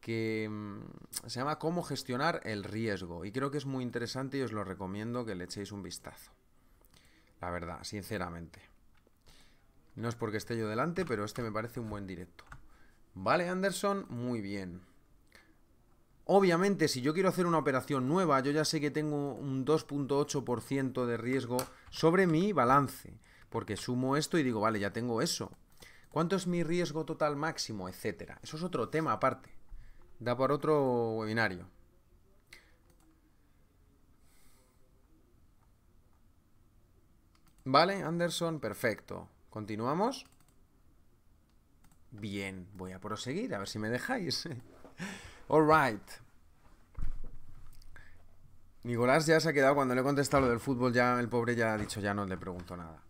que mm, se llama Cómo gestionar el riesgo. Y creo que es muy interesante y os lo recomiendo que le echéis un vistazo. La verdad, sinceramente. No es porque esté yo delante, pero este me parece un buen directo. Vale, Anderson, muy bien. Obviamente, si yo quiero hacer una operación nueva, yo ya sé que tengo un 2.8% de riesgo sobre mi balance, porque sumo esto y digo, vale, ya tengo eso. ¿Cuánto es mi riesgo total máximo, etcétera? Eso es otro tema aparte. Da por otro webinario. Vale, Anderson, perfecto. Continuamos. Bien, voy a proseguir, a ver si me dejáis. right Nicolás ya se ha quedado cuando le he contestado lo del fútbol, ya el pobre ya ha dicho, ya no le pregunto nada.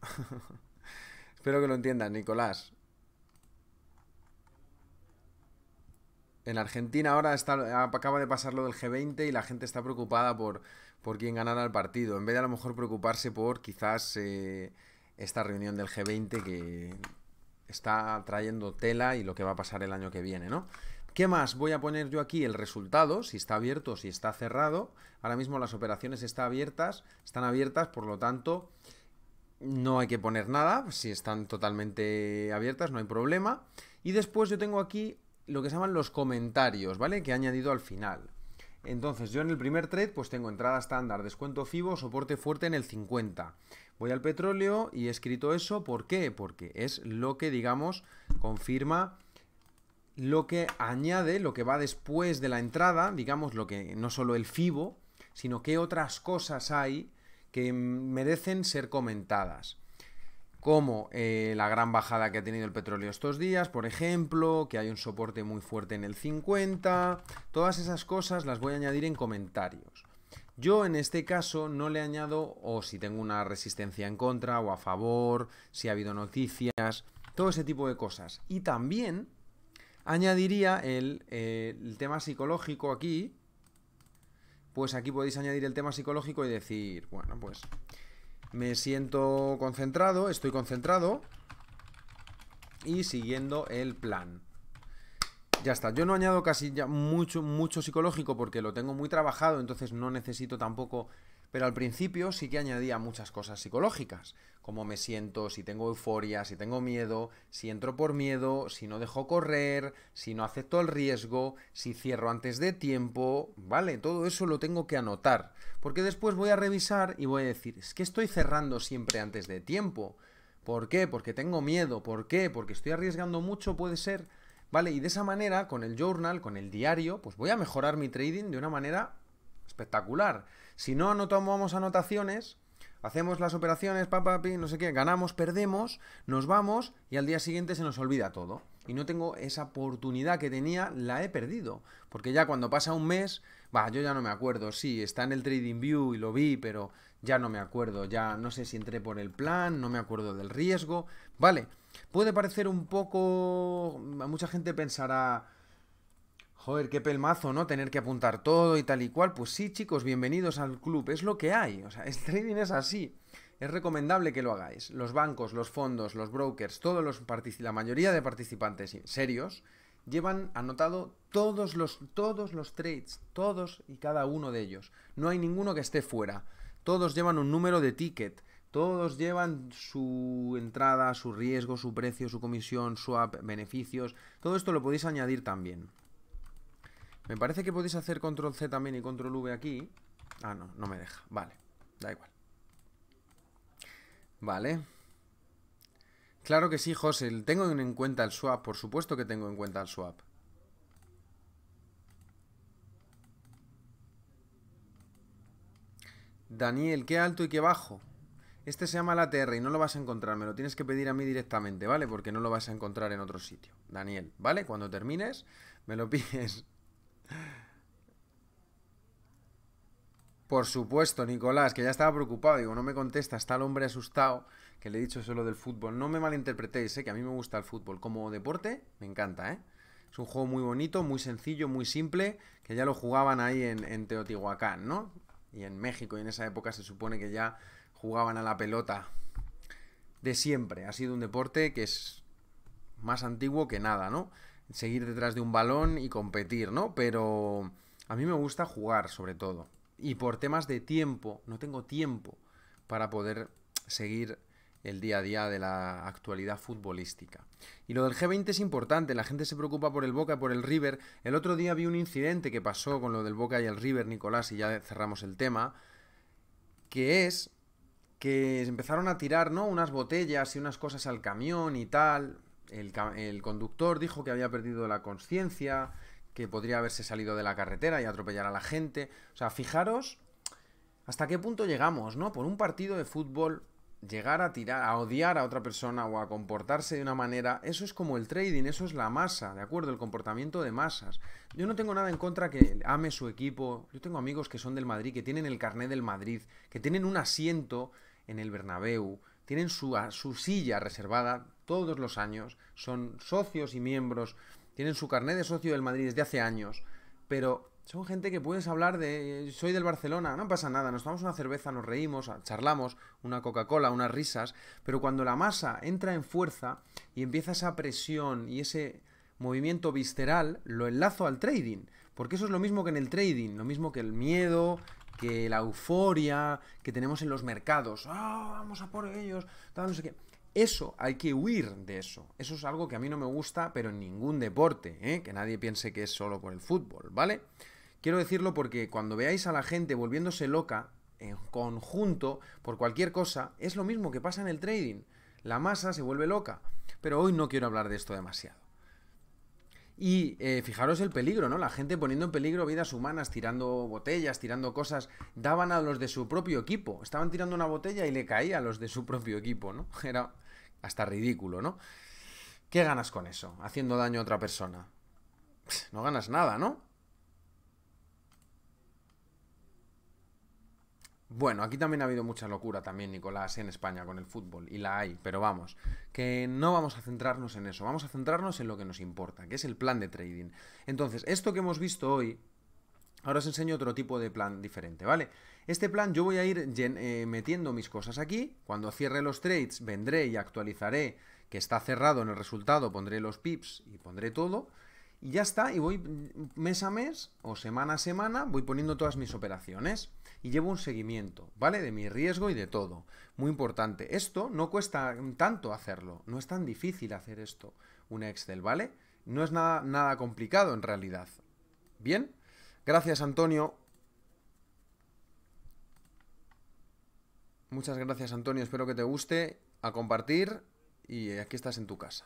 Espero que lo entiendan, Nicolás. En Argentina ahora está, acaba de pasar lo del G20 y la gente está preocupada por, por quién ganará el partido. En vez de a lo mejor preocuparse por quizás eh, esta reunión del G20 que está trayendo tela y lo que va a pasar el año que viene, ¿no? ¿Qué más? Voy a poner yo aquí el resultado, si está abierto, o si está cerrado. Ahora mismo las operaciones están abiertas, están abiertas, por lo tanto, no hay que poner nada. Si están totalmente abiertas, no hay problema. Y después yo tengo aquí lo que se llaman los comentarios, ¿vale? Que he añadido al final. Entonces, yo en el primer trade, pues tengo entrada estándar, descuento FIBO, soporte fuerte en el 50. Voy al petróleo y he escrito eso, ¿por qué? Porque es lo que, digamos, confirma lo que añade, lo que va después de la entrada, digamos, lo que no solo el FIBO, sino qué otras cosas hay que merecen ser comentadas. Como eh, la gran bajada que ha tenido el petróleo estos días, por ejemplo, que hay un soporte muy fuerte en el 50, todas esas cosas las voy a añadir en comentarios. Yo en este caso no le añado o si tengo una resistencia en contra o a favor, si ha habido noticias, todo ese tipo de cosas. Y también añadiría el, eh, tema psicológico aquí, pues aquí podéis añadir el tema psicológico y decir, bueno, pues me siento concentrado, estoy concentrado y siguiendo el plan. Ya está, yo no añado casi ya mucho, mucho psicológico porque lo tengo muy trabajado, entonces no necesito tampoco pero al principio sí que añadía muchas cosas psicológicas, como me siento, si tengo euforia, si tengo miedo, si entro por miedo, si no dejo correr, si no acepto el riesgo, si cierro antes de tiempo, ¿vale? Todo eso lo tengo que anotar, porque después voy a revisar y voy a decir, es que estoy cerrando siempre antes de tiempo. ¿Por qué? Porque tengo miedo. ¿Por qué? Porque estoy arriesgando mucho, puede ser. ¿Vale? Y de esa manera, con el journal, con el diario, pues voy a mejorar mi trading de una manera espectacular. Si no, no tomamos anotaciones, hacemos las operaciones, papá no sé qué, ganamos, perdemos, nos vamos y al día siguiente se nos olvida todo. Y no tengo esa oportunidad que tenía, la he perdido. Porque ya cuando pasa un mes, va, yo ya no me acuerdo. Sí, está en el Trading View y lo vi, pero ya no me acuerdo. Ya no sé si entré por el plan, no me acuerdo del riesgo. Vale, Puede parecer un poco... Mucha gente pensará... Joder, qué pelmazo, ¿no? Tener que apuntar todo y tal y cual. Pues sí, chicos, bienvenidos al club. Es lo que hay. O sea, el trading es así. Es recomendable que lo hagáis. Los bancos, los fondos, los brokers, todos los la mayoría de participantes serios llevan anotado todos los, todos los trades, todos y cada uno de ellos. No hay ninguno que esté fuera. Todos llevan un número de ticket. Todos llevan su entrada, su riesgo, su precio, su comisión, swap, beneficios. Todo esto lo podéis añadir también. Me parece que podéis hacer control C también y control V aquí. Ah, no, no me deja. Vale, da igual. Vale. Claro que sí, José. Tengo en cuenta el swap. Por supuesto que tengo en cuenta el swap. Daniel, qué alto y qué bajo. Este se llama la TR y no lo vas a encontrar, me lo tienes que pedir a mí directamente, ¿vale? Porque no lo vas a encontrar en otro sitio, Daniel, ¿vale? Cuando termines, me lo pides. Por supuesto, Nicolás, que ya estaba preocupado, digo, no me contesta, está el hombre asustado, que le he dicho solo del fútbol. No me malinterpretéis, ¿eh? que a mí me gusta el fútbol. Como deporte, me encanta, ¿eh? Es un juego muy bonito, muy sencillo, muy simple, que ya lo jugaban ahí en Teotihuacán, ¿no? Y en México, y en esa época se supone que ya jugaban a la pelota de siempre. Ha sido un deporte que es más antiguo que nada, ¿no? Seguir detrás de un balón y competir, ¿no? Pero a mí me gusta jugar sobre todo. Y por temas de tiempo, no tengo tiempo para poder seguir el día a día de la actualidad futbolística. Y lo del G20 es importante, la gente se preocupa por el Boca, por el River. El otro día vi un incidente que pasó con lo del Boca y el River, Nicolás, y ya cerramos el tema, que es que empezaron a tirar, ¿no? Unas botellas y unas cosas al camión y tal. El, el conductor dijo que había perdido la conciencia, que podría haberse salido de la carretera y atropellar a la gente. O sea, fijaros hasta qué punto llegamos, ¿no? Por un partido de fútbol, llegar a tirar, a odiar a otra persona o a comportarse de una manera, eso es como el trading, eso es la masa, ¿de acuerdo? El comportamiento de masas. Yo no tengo nada en contra que ame su equipo. Yo tengo amigos que son del Madrid, que tienen el carnet del Madrid, que tienen un asiento en el Bernabéu, tienen su, su silla reservada todos los años, son socios y miembros, tienen su carnet de socio del Madrid desde hace años, pero son gente que puedes hablar de soy del Barcelona, no pasa nada, nos tomamos una cerveza, nos reímos, charlamos, una Coca-Cola, unas risas, pero cuando la masa entra en fuerza y empieza esa presión y ese movimiento visceral, lo enlazo al trading, porque eso es lo mismo que en el trading, lo mismo que el miedo, que la euforia que tenemos en los mercados, ah, vamos a por ellos, no sé qué. Eso, hay que huir de eso. Eso es algo que a mí no me gusta, pero en ningún deporte, ¿eh? que nadie piense que es solo por el fútbol, ¿vale? Quiero decirlo porque cuando veáis a la gente volviéndose loca, en conjunto, por cualquier cosa, es lo mismo que pasa en el trading. La masa se vuelve loca. Pero hoy no quiero hablar de esto demasiado. Y eh, fijaros el peligro, ¿no? La gente poniendo en peligro vidas humanas, tirando botellas, tirando cosas, daban a los de su propio equipo. Estaban tirando una botella y le caía a los de su propio equipo, ¿no? Era hasta ridículo, ¿no? ¿Qué ganas con eso? Haciendo daño a otra persona. No ganas nada, ¿no? Bueno, aquí también ha habido mucha locura también, Nicolás, en España con el fútbol, y la hay, pero vamos, que no vamos a centrarnos en eso, vamos a centrarnos en lo que nos importa, que es el plan de trading. Entonces, esto que hemos visto hoy, ahora os enseño otro tipo de plan diferente, ¿vale? Este plan yo voy a ir eh, metiendo mis cosas aquí, cuando cierre los trades vendré y actualizaré que está cerrado en el resultado, pondré los pips y pondré todo, y ya está, y voy mm, mes a mes o semana a semana, voy poniendo todas mis operaciones y llevo un seguimiento, ¿vale? De mi riesgo y de todo. Muy importante. Esto no cuesta tanto hacerlo, no es tan difícil hacer esto, un Excel, ¿vale? No es nada, nada complicado en realidad. ¿Bien? Gracias, Antonio. Muchas gracias, Antonio. Espero que te guste. A compartir. Y aquí estás en tu casa.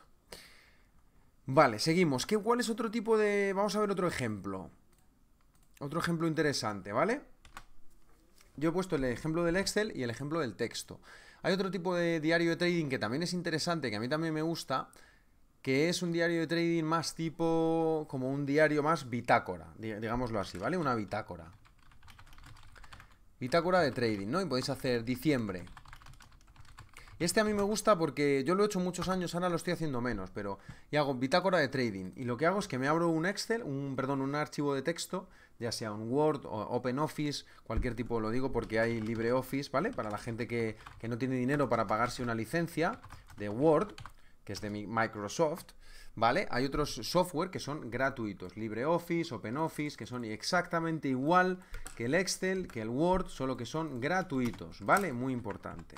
Vale, seguimos. ¿Qué, ¿Cuál es otro tipo de...? Vamos a ver otro ejemplo. Otro ejemplo interesante, ¿vale? yo he puesto el ejemplo del Excel y el ejemplo del texto. Hay otro tipo de diario de trading que también es interesante, que a mí también me gusta, que es un diario de trading más tipo, como un diario más bitácora, digámoslo así, ¿vale? Una bitácora. Bitácora de trading, ¿no? Y podéis hacer diciembre. Este a mí me gusta porque yo lo he hecho muchos años, ahora lo estoy haciendo menos, pero y hago bitácora de trading y lo que hago es que me abro un Excel, un perdón, un archivo de texto ya sea un Word o OpenOffice, cualquier tipo, lo digo porque hay LibreOffice, ¿vale? Para la gente que, no tiene dinero para pagarse una licencia de Word, que es de Microsoft, ¿vale? Hay otros software que son gratuitos, LibreOffice, OpenOffice, que son exactamente igual que el Excel, que el Word, solo que son gratuitos, ¿vale? Muy importante.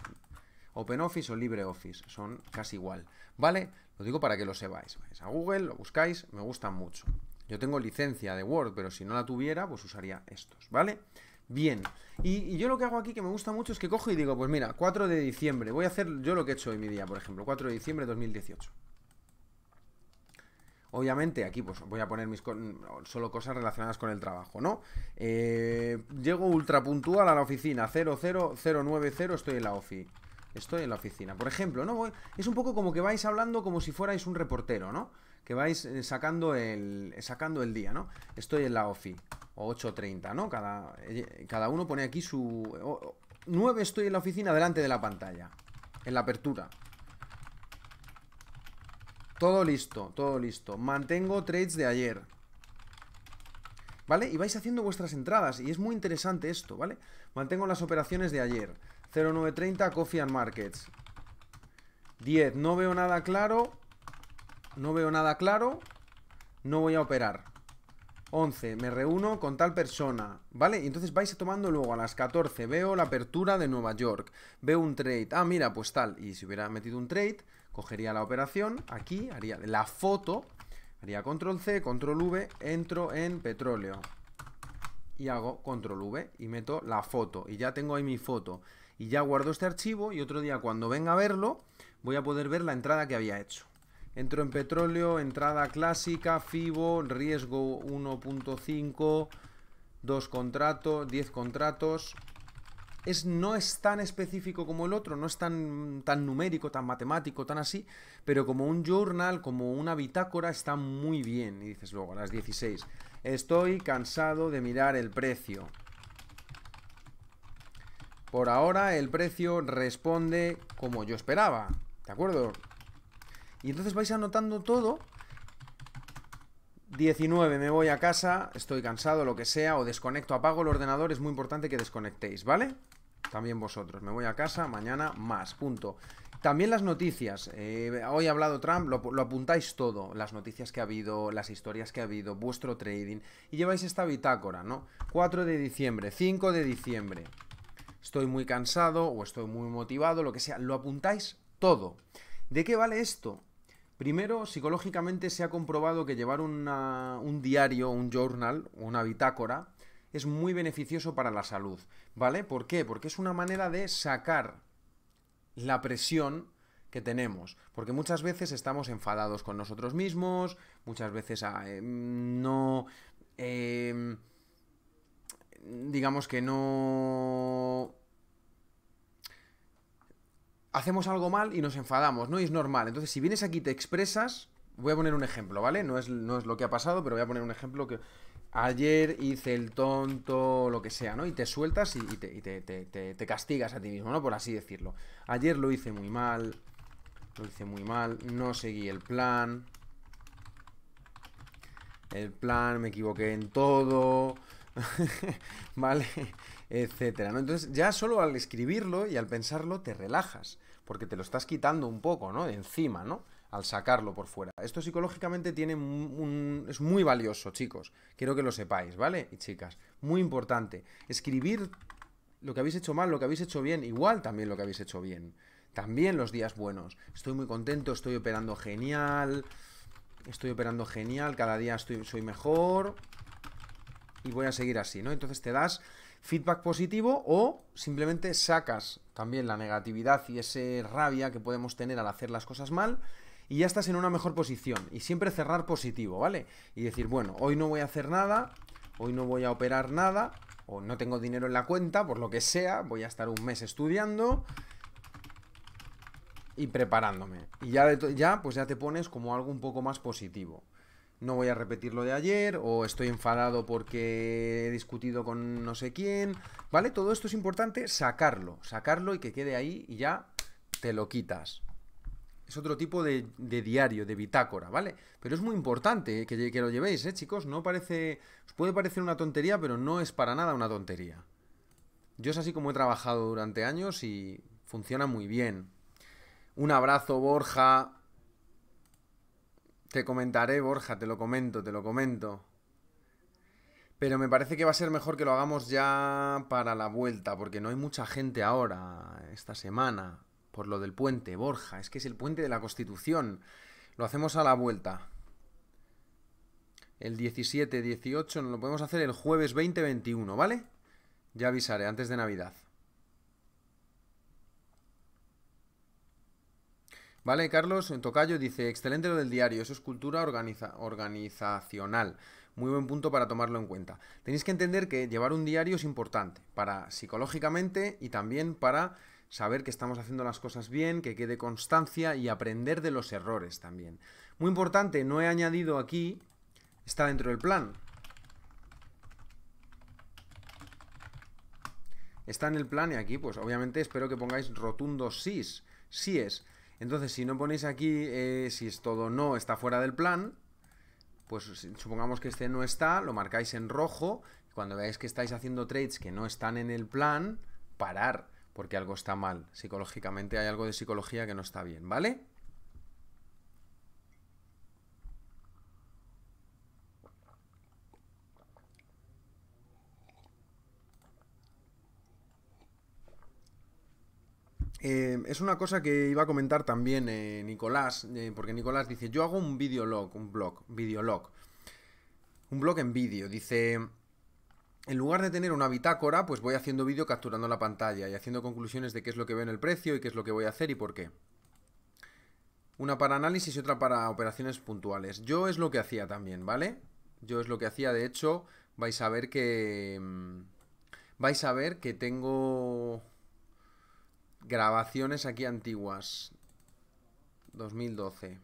OpenOffice o LibreOffice son casi igual, ¿vale? Lo digo para que lo sepáis. Vais a Google, lo buscáis, me gustan mucho. Yo tengo licencia de Word, pero si no la tuviera, pues usaría estos, ¿vale? Bien, y, yo lo que hago aquí que me gusta mucho es que cojo y digo, pues mira, 4 de diciembre, voy a hacer yo lo que he hecho hoy mi día, por ejemplo, 4 de diciembre de 2018. Obviamente aquí pues voy a poner mis solo cosas relacionadas con el trabajo, ¿no? Eh, llego ultra puntual a la oficina, 00090, estoy en la Estoy en la oficina. Por ejemplo, ¿no? Voy, es un poco como que vais hablando como si fuerais un reportero, ¿no? que vais eh, sacando el, sacando el día, ¿no? Estoy en la OFI, o 8.30, ¿no? Cada, eh, cada uno pone aquí su... 9 estoy en la oficina delante de la pantalla, en la apertura. Todo listo, todo listo. Mantengo trades de ayer. ¿Vale? Y vais haciendo vuestras entradas. Y es muy interesante esto, ¿vale? Mantengo las operaciones de ayer. 0930 Coffee and Markets. 10. No veo nada claro. No veo nada claro. No voy a operar. 11, me reúno con tal persona, ¿vale? Y entonces vais tomando luego a las 14, veo la apertura de Nueva York, veo un trade, ah, mira, pues tal, y si hubiera metido un trade, cogería la operación, aquí, haría la foto, haría control C, control V, entro en petróleo, y hago control V, y meto la foto, y ya tengo ahí mi foto, y ya guardo este archivo, y otro día cuando venga a verlo, voy a poder ver la entrada que había hecho. Entro en petróleo, entrada clásica, FIBO, riesgo 1.5, 2 contratos, 10 contratos. Es, no es tan específico como el otro, no es tan, tan numérico, tan matemático, tan así, pero como un journal, como una bitácora, está muy bien. Y dices luego, a las 16, estoy cansado de mirar el precio. Por ahora el precio responde como yo esperaba, ¿de acuerdo? Y entonces vais anotando todo. 19, me voy a casa, estoy cansado, lo que sea, o desconecto, apago el ordenador, es muy importante que desconectéis, ¿vale? También vosotros, me voy a casa, mañana más, punto. También las noticias. Eh, hoy ha hablado Trump, lo, lo, apuntáis todo. Las noticias que ha habido, las historias que ha habido, vuestro trading. Y lleváis esta bitácora, ¿no? 4 de diciembre, 5 de diciembre. Estoy muy cansado o estoy muy motivado, lo que sea. Lo apuntáis todo. ¿De qué vale esto? Primero, psicológicamente se ha comprobado que llevar un diario, un journal, una bitácora, es muy beneficioso para la salud, ¿vale? ¿Por qué? Porque es una manera de sacar la presión que tenemos, porque muchas veces estamos enfadados con nosotros mismos, muchas veces ah, eh, no... Eh, digamos que no hacemos algo mal y nos enfadamos, ¿no? Y es normal. Entonces, si vienes aquí y te expresas, voy a poner un ejemplo, ¿vale? No es, no es lo que ha pasado, pero voy a poner un ejemplo que ayer hice el tonto, lo que sea, ¿no? Y te sueltas y, te, te, castigas a ti mismo, ¿no? Por así decirlo. Ayer lo hice muy mal, lo hice muy mal, no seguí el plan. El plan, me equivoqué en todo. ¿Vale? etcétera. ¿no? Entonces, ya solo al escribirlo y al pensarlo te relajas, porque te lo estás quitando un poco, ¿no? De encima, ¿no? Al sacarlo por fuera. Esto psicológicamente tiene un, es muy valioso, chicos. Quiero que lo sepáis, ¿vale? Y chicas, muy importante. Escribir lo que habéis hecho mal, lo que habéis hecho bien, igual también lo que habéis hecho bien. También los días buenos. Estoy muy contento, estoy operando genial. Estoy operando genial, cada día estoy, soy mejor. Y voy a seguir así, ¿no? Entonces te das feedback positivo o simplemente sacas también la negatividad y ese rabia que podemos tener al hacer las cosas mal y ya estás en una mejor posición. Y siempre cerrar positivo, ¿vale? Y decir, bueno, hoy no voy a hacer nada, hoy no voy a operar nada, o no tengo dinero en la cuenta, por lo que sea, voy a estar un mes estudiando y preparándome. Y ya, ya pues ya te pones como algo un poco más positivo no voy a repetir lo de ayer, o estoy enfadado porque he discutido con no sé quién, ¿vale? Todo esto es importante sacarlo, sacarlo y que quede ahí y ya te lo quitas. Es otro tipo de, diario, de bitácora, ¿vale? Pero es muy importante que, que, lo llevéis, ¿eh, chicos? No parece. Os puede parecer una tontería, pero no es para nada una tontería. Yo es así como he trabajado durante años y funciona muy bien. Un abrazo, Borja. Te comentaré, Borja, te lo comento, te lo comento. Pero me parece que va a ser mejor que lo hagamos ya para la vuelta, porque no hay mucha gente ahora, esta semana, por lo del puente, Borja. Es que es el puente de la Constitución. Lo hacemos a la vuelta. El 17, 18, lo podemos hacer el jueves 20, 21, ¿vale? Ya avisaré antes de Navidad. Vale, Carlos en Tocayo dice, excelente lo del diario, eso es cultura organizacional. Muy buen punto para tomarlo en cuenta. Tenéis que entender que llevar un diario es importante para psicológicamente y también para saber que estamos haciendo las cosas bien, que quede constancia y aprender de los errores también. Muy importante, no he añadido aquí, está dentro del plan. Está en el plan y aquí, pues obviamente espero que pongáis rotundos sís. Sí es. Entonces, si no ponéis aquí, eh, si es todo no, está fuera del plan, pues supongamos que este no está, lo marcáis en rojo, cuando veáis que estáis haciendo trades que no están en el plan, parar, porque algo está mal. Psicológicamente hay algo de psicología que no está bien, ¿vale? Eh, es una cosa que iba a comentar también eh, Nicolás, eh, porque Nicolás dice, yo hago un videolog, un blog, videolog. Un blog en vídeo. Dice, en lugar de tener una bitácora, pues voy haciendo vídeo capturando la pantalla y haciendo conclusiones de qué es lo que veo en el precio y qué es lo que voy a hacer y por qué. Una para análisis y otra para operaciones puntuales. Yo es lo que hacía también, ¿vale? Yo es lo que hacía, de hecho, vais a ver que... Mm, vais a ver que tengo Grabaciones aquí antiguas. 2012.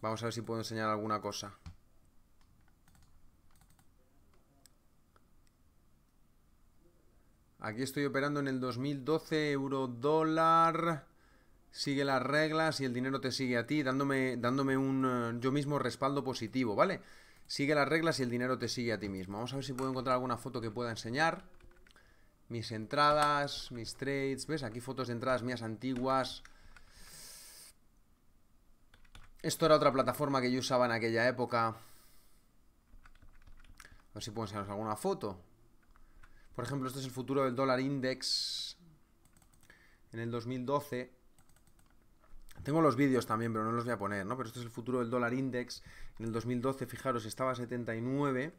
Vamos a ver si puedo enseñar alguna cosa. Aquí estoy operando en el 2012, euro dólar. Sigue las reglas y el dinero te sigue a ti, dándome, dándome un eh, yo mismo respaldo positivo, ¿vale? Sigue las reglas y el dinero te sigue a ti mismo. Vamos a ver si puedo encontrar alguna foto que pueda enseñar mis entradas, mis trades, ¿ves? Aquí fotos de entradas mías antiguas. Esto era otra plataforma que yo usaba en aquella época. A ver si puedo enseñaros alguna foto. Por ejemplo, este es el futuro del dólar index en el 2012. Tengo los vídeos también, pero no los voy a poner, ¿no? Pero este es el futuro del dólar index en el 2012, fijaros, estaba 79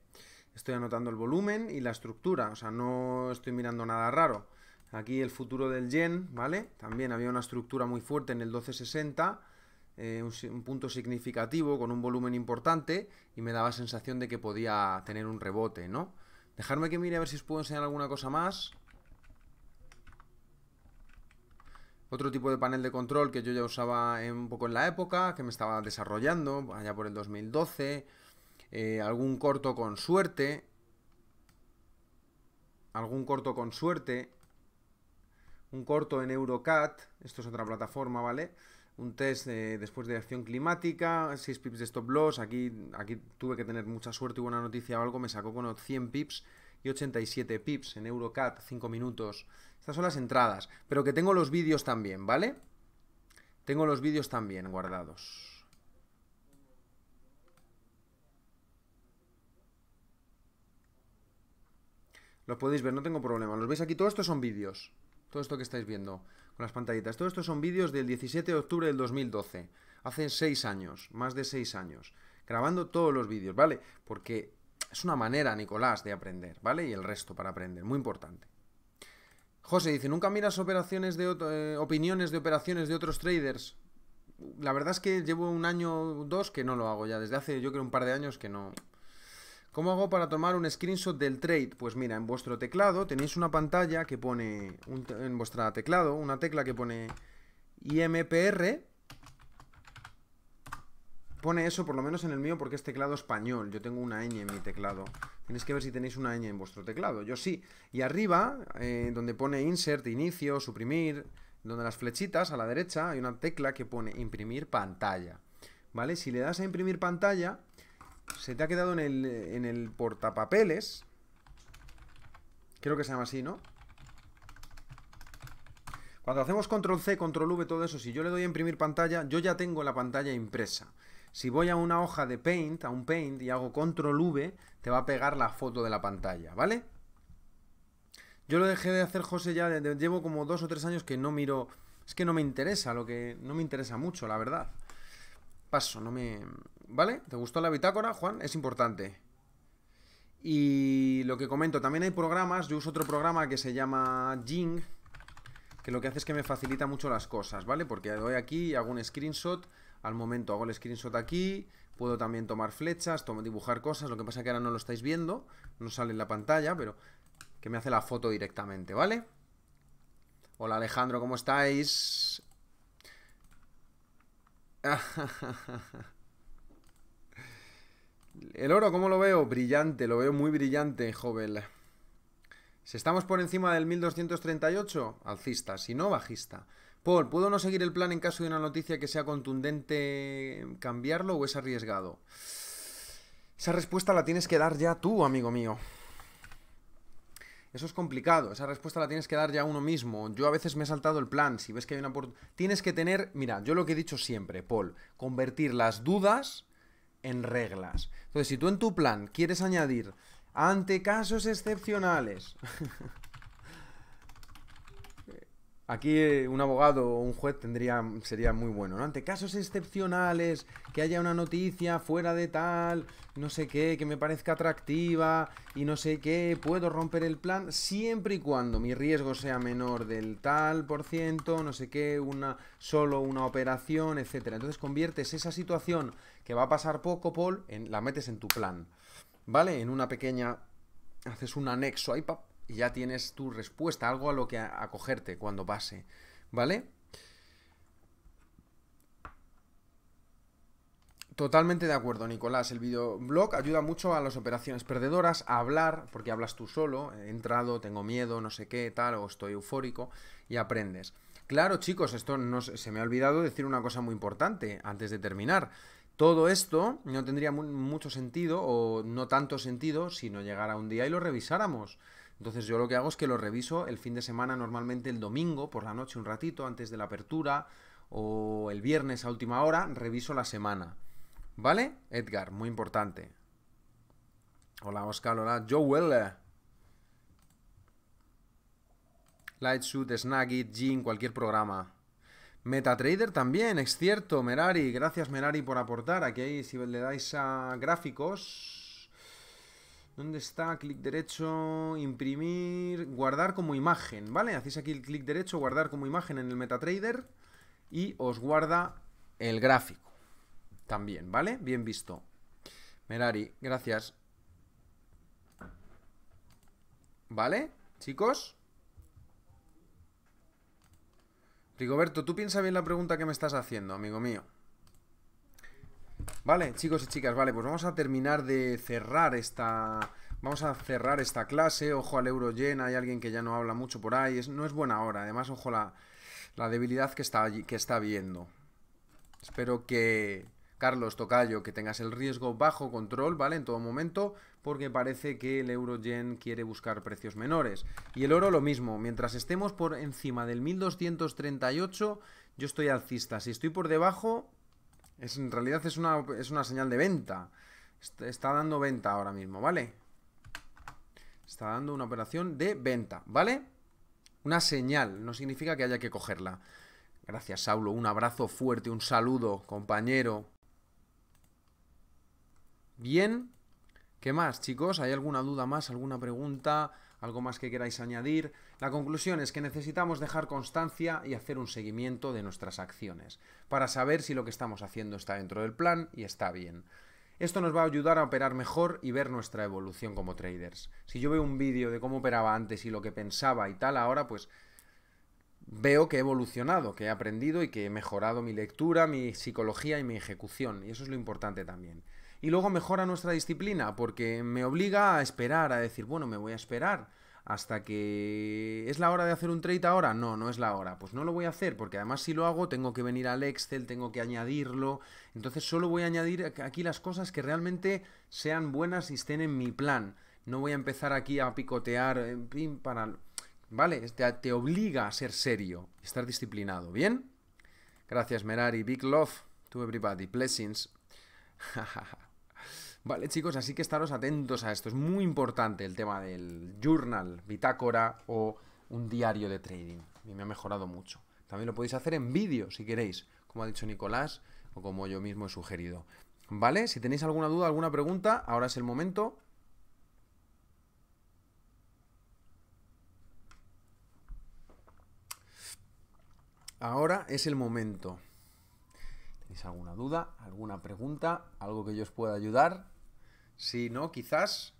estoy anotando el volumen y la estructura, o sea, no estoy mirando nada raro. Aquí el futuro del yen, ¿vale? También había una estructura muy fuerte en el 1260, eh, un, punto significativo con un volumen importante y me daba sensación de que podía tener un rebote, ¿no? Dejarme que mire a ver si os puedo enseñar alguna cosa más. Otro tipo de panel de control que yo ya usaba un poco en la época, que me estaba desarrollando allá por el 2012 eh, algún corto con suerte, algún corto con suerte, un corto en Eurocat, esto es otra plataforma, ¿vale? Un test después de acción climática, 6 pips de stop loss, aquí, aquí tuve que tener mucha suerte y buena noticia o algo, me sacó con 100 pips y 87 pips en Eurocat, 5 minutos. Estas son las entradas, pero que tengo los vídeos también, ¿vale? Tengo los vídeos también guardados. Los podéis ver, no tengo problema. Los veis aquí, todo esto son vídeos. Todo esto que estáis viendo con las pantallitas. Todo esto son vídeos del 17 de octubre del 2012. Hace seis años, más de seis años. Grabando todos los vídeos, ¿vale? Porque es una manera, Nicolás, de aprender, ¿vale? Y el resto para aprender, muy importante. José dice, ¿nunca miras operaciones de eh, opiniones de operaciones de otros traders? La verdad es que llevo un año o dos que no lo hago ya. Desde hace yo creo un par de años que no, ¿Cómo hago para tomar un screenshot del trade? Pues mira, en vuestro teclado tenéis una pantalla que pone, en vuestro teclado, una tecla que pone IMPR. Pone eso, por lo menos en el mío, porque es teclado español. Yo tengo una ñ en mi teclado. Tenéis que ver si tenéis una ñ en vuestro teclado. Yo sí. Y arriba, eh, donde pone insert, inicio, suprimir, donde las flechitas a la derecha hay una tecla que pone imprimir pantalla. ¿Vale? Si le das a imprimir pantalla, se te ha quedado en el, portapapeles. Creo que se llama así, ¿no? Cuando hacemos control C, control V, todo eso, si yo le doy a imprimir pantalla, yo ya tengo la pantalla impresa. Si voy a una hoja de Paint, a un Paint, y hago control V, te va a pegar la foto de la pantalla, ¿vale? Yo lo dejé de hacer, José, ya llevo como dos o tres años que no miro... Es que no me interesa, lo que... No me interesa mucho, la verdad. Paso, no me... ¿Vale? ¿Te gustó la bitácora, Juan? Es importante. Y lo que comento, también hay programas, yo uso otro programa que se llama Jing, que lo que hace es que me facilita mucho las cosas, ¿vale? Porque doy aquí y hago un screenshot, al momento hago el screenshot aquí, puedo también tomar flechas, dibujar cosas, lo que pasa es que ahora no lo estáis viendo, no sale en la pantalla, pero que me hace la foto directamente, ¿vale? Hola Alejandro, ¿cómo estáis? El oro, ¿cómo lo veo? Brillante, lo veo muy brillante, joven. Si estamos por encima del 1238, alcista, si no, bajista. Paul, ¿puedo no seguir el plan en caso de una noticia que sea contundente cambiarlo o es arriesgado? Esa respuesta la tienes que dar ya tú, amigo mío. Eso es complicado, esa respuesta la tienes que dar ya uno mismo. Yo a veces me he saltado el plan, si ves que hay una Tienes que tener, mira, yo lo que he dicho siempre, Paul, convertir las dudas en reglas. Entonces, si tú en tu plan quieres añadir ante casos excepcionales Aquí eh, un abogado o un juez tendría, sería muy bueno, ¿no? Ante casos excepcionales, que haya una noticia fuera de tal, no sé qué, que me parezca atractiva y no sé qué, puedo romper el plan siempre y cuando mi riesgo sea menor del tal por ciento, no sé qué, una solo una operación, etcétera. Entonces conviertes esa situación que va a pasar poco, Paul, en, la metes en tu plan, ¿vale? En una pequeña, haces un anexo ahí, pa, y ya tienes tu respuesta, algo a lo que acogerte cuando pase, ¿vale? Totalmente de acuerdo, Nicolás. El videoblog ayuda mucho a las operaciones perdedoras, a hablar, porque hablas tú solo, he entrado, tengo miedo, no sé qué, tal, o estoy eufórico, y aprendes. Claro, chicos, esto no, se me ha olvidado decir una cosa muy importante antes de terminar. Todo esto no tendría mucho sentido, o no tanto sentido, si no llegara un día y lo revisáramos. Entonces yo lo que hago es que lo reviso el fin de semana, normalmente el domingo por la noche un ratito antes de la apertura o el viernes a última hora, reviso la semana. ¿Vale? Edgar, muy importante. Hola Oscar, hola Joel. Lightshoot, Snagit, Jean, cualquier programa. MetaTrader también, es cierto, Merari. Gracias Merari por aportar. Aquí hay, si le dais a gráficos, ¿Dónde está? Clic derecho, imprimir, guardar como imagen, ¿vale? Hacéis aquí el clic derecho, guardar como imagen en el MetaTrader y os guarda el gráfico también, ¿vale? Bien visto. Merari, gracias. ¿Vale, chicos? Rigoberto, tú piensa bien la pregunta que me estás haciendo, amigo mío. Vale, chicos y chicas, vale, pues vamos a terminar de cerrar esta... Vamos a cerrar esta clase, ojo al euro hay alguien que ya no habla mucho por ahí, no es buena hora, además ojo la, debilidad que está, que está viendo. Espero que, Carlos Tocayo, que tengas el riesgo bajo control, ¿vale? En todo momento, porque parece que el Eurogen quiere buscar precios menores. Y el oro lo mismo, mientras estemos por encima del 1238, yo estoy alcista. Si estoy por debajo, es, en realidad es una, señal de venta. Está, dando venta ahora mismo, ¿vale? Está dando una operación de venta, ¿vale? Una señal, no significa que haya que cogerla. Gracias, Saulo. Un abrazo fuerte, un saludo, compañero. Bien. ¿Qué más, chicos? ¿Hay alguna duda más? ¿Alguna pregunta? ¿Algo más que queráis añadir? La conclusión es que necesitamos dejar constancia y hacer un seguimiento de nuestras acciones, para saber si lo que estamos haciendo está dentro del plan y está bien. Esto nos va a ayudar a operar mejor y ver nuestra evolución como traders. Si yo veo un vídeo de cómo operaba antes y lo que pensaba y tal ahora, pues veo que he evolucionado, que he aprendido y que he mejorado mi lectura, mi psicología y mi ejecución. Y eso es lo importante también. Y luego mejora nuestra disciplina porque me obliga a esperar, a decir, bueno, me voy a esperar hasta que... ¿Es la hora de hacer un trade ahora? No, no es la hora. Pues no lo voy a hacer porque además si lo hago tengo que venir al Excel, tengo que añadirlo. Entonces solo voy a añadir aquí las cosas que realmente sean buenas y estén en mi plan. No voy a empezar aquí a picotear para... Vale, te, te obliga a ser serio estar disciplinado. ¿Bien? Gracias Merari. Big love to everybody. Blessings. Vale, chicos, así que estaros atentos a esto. Es muy importante el tema del journal, bitácora o un diario de trading. A mí me ha mejorado mucho. También lo podéis hacer en vídeo si queréis, como ha dicho Nicolás o como yo mismo he sugerido. ¿Vale? Si tenéis alguna duda, alguna pregunta, ahora es el momento. Ahora es el momento. ¿Tenéis alguna duda, alguna pregunta, algo que yo os pueda ayudar? Si no, quizás.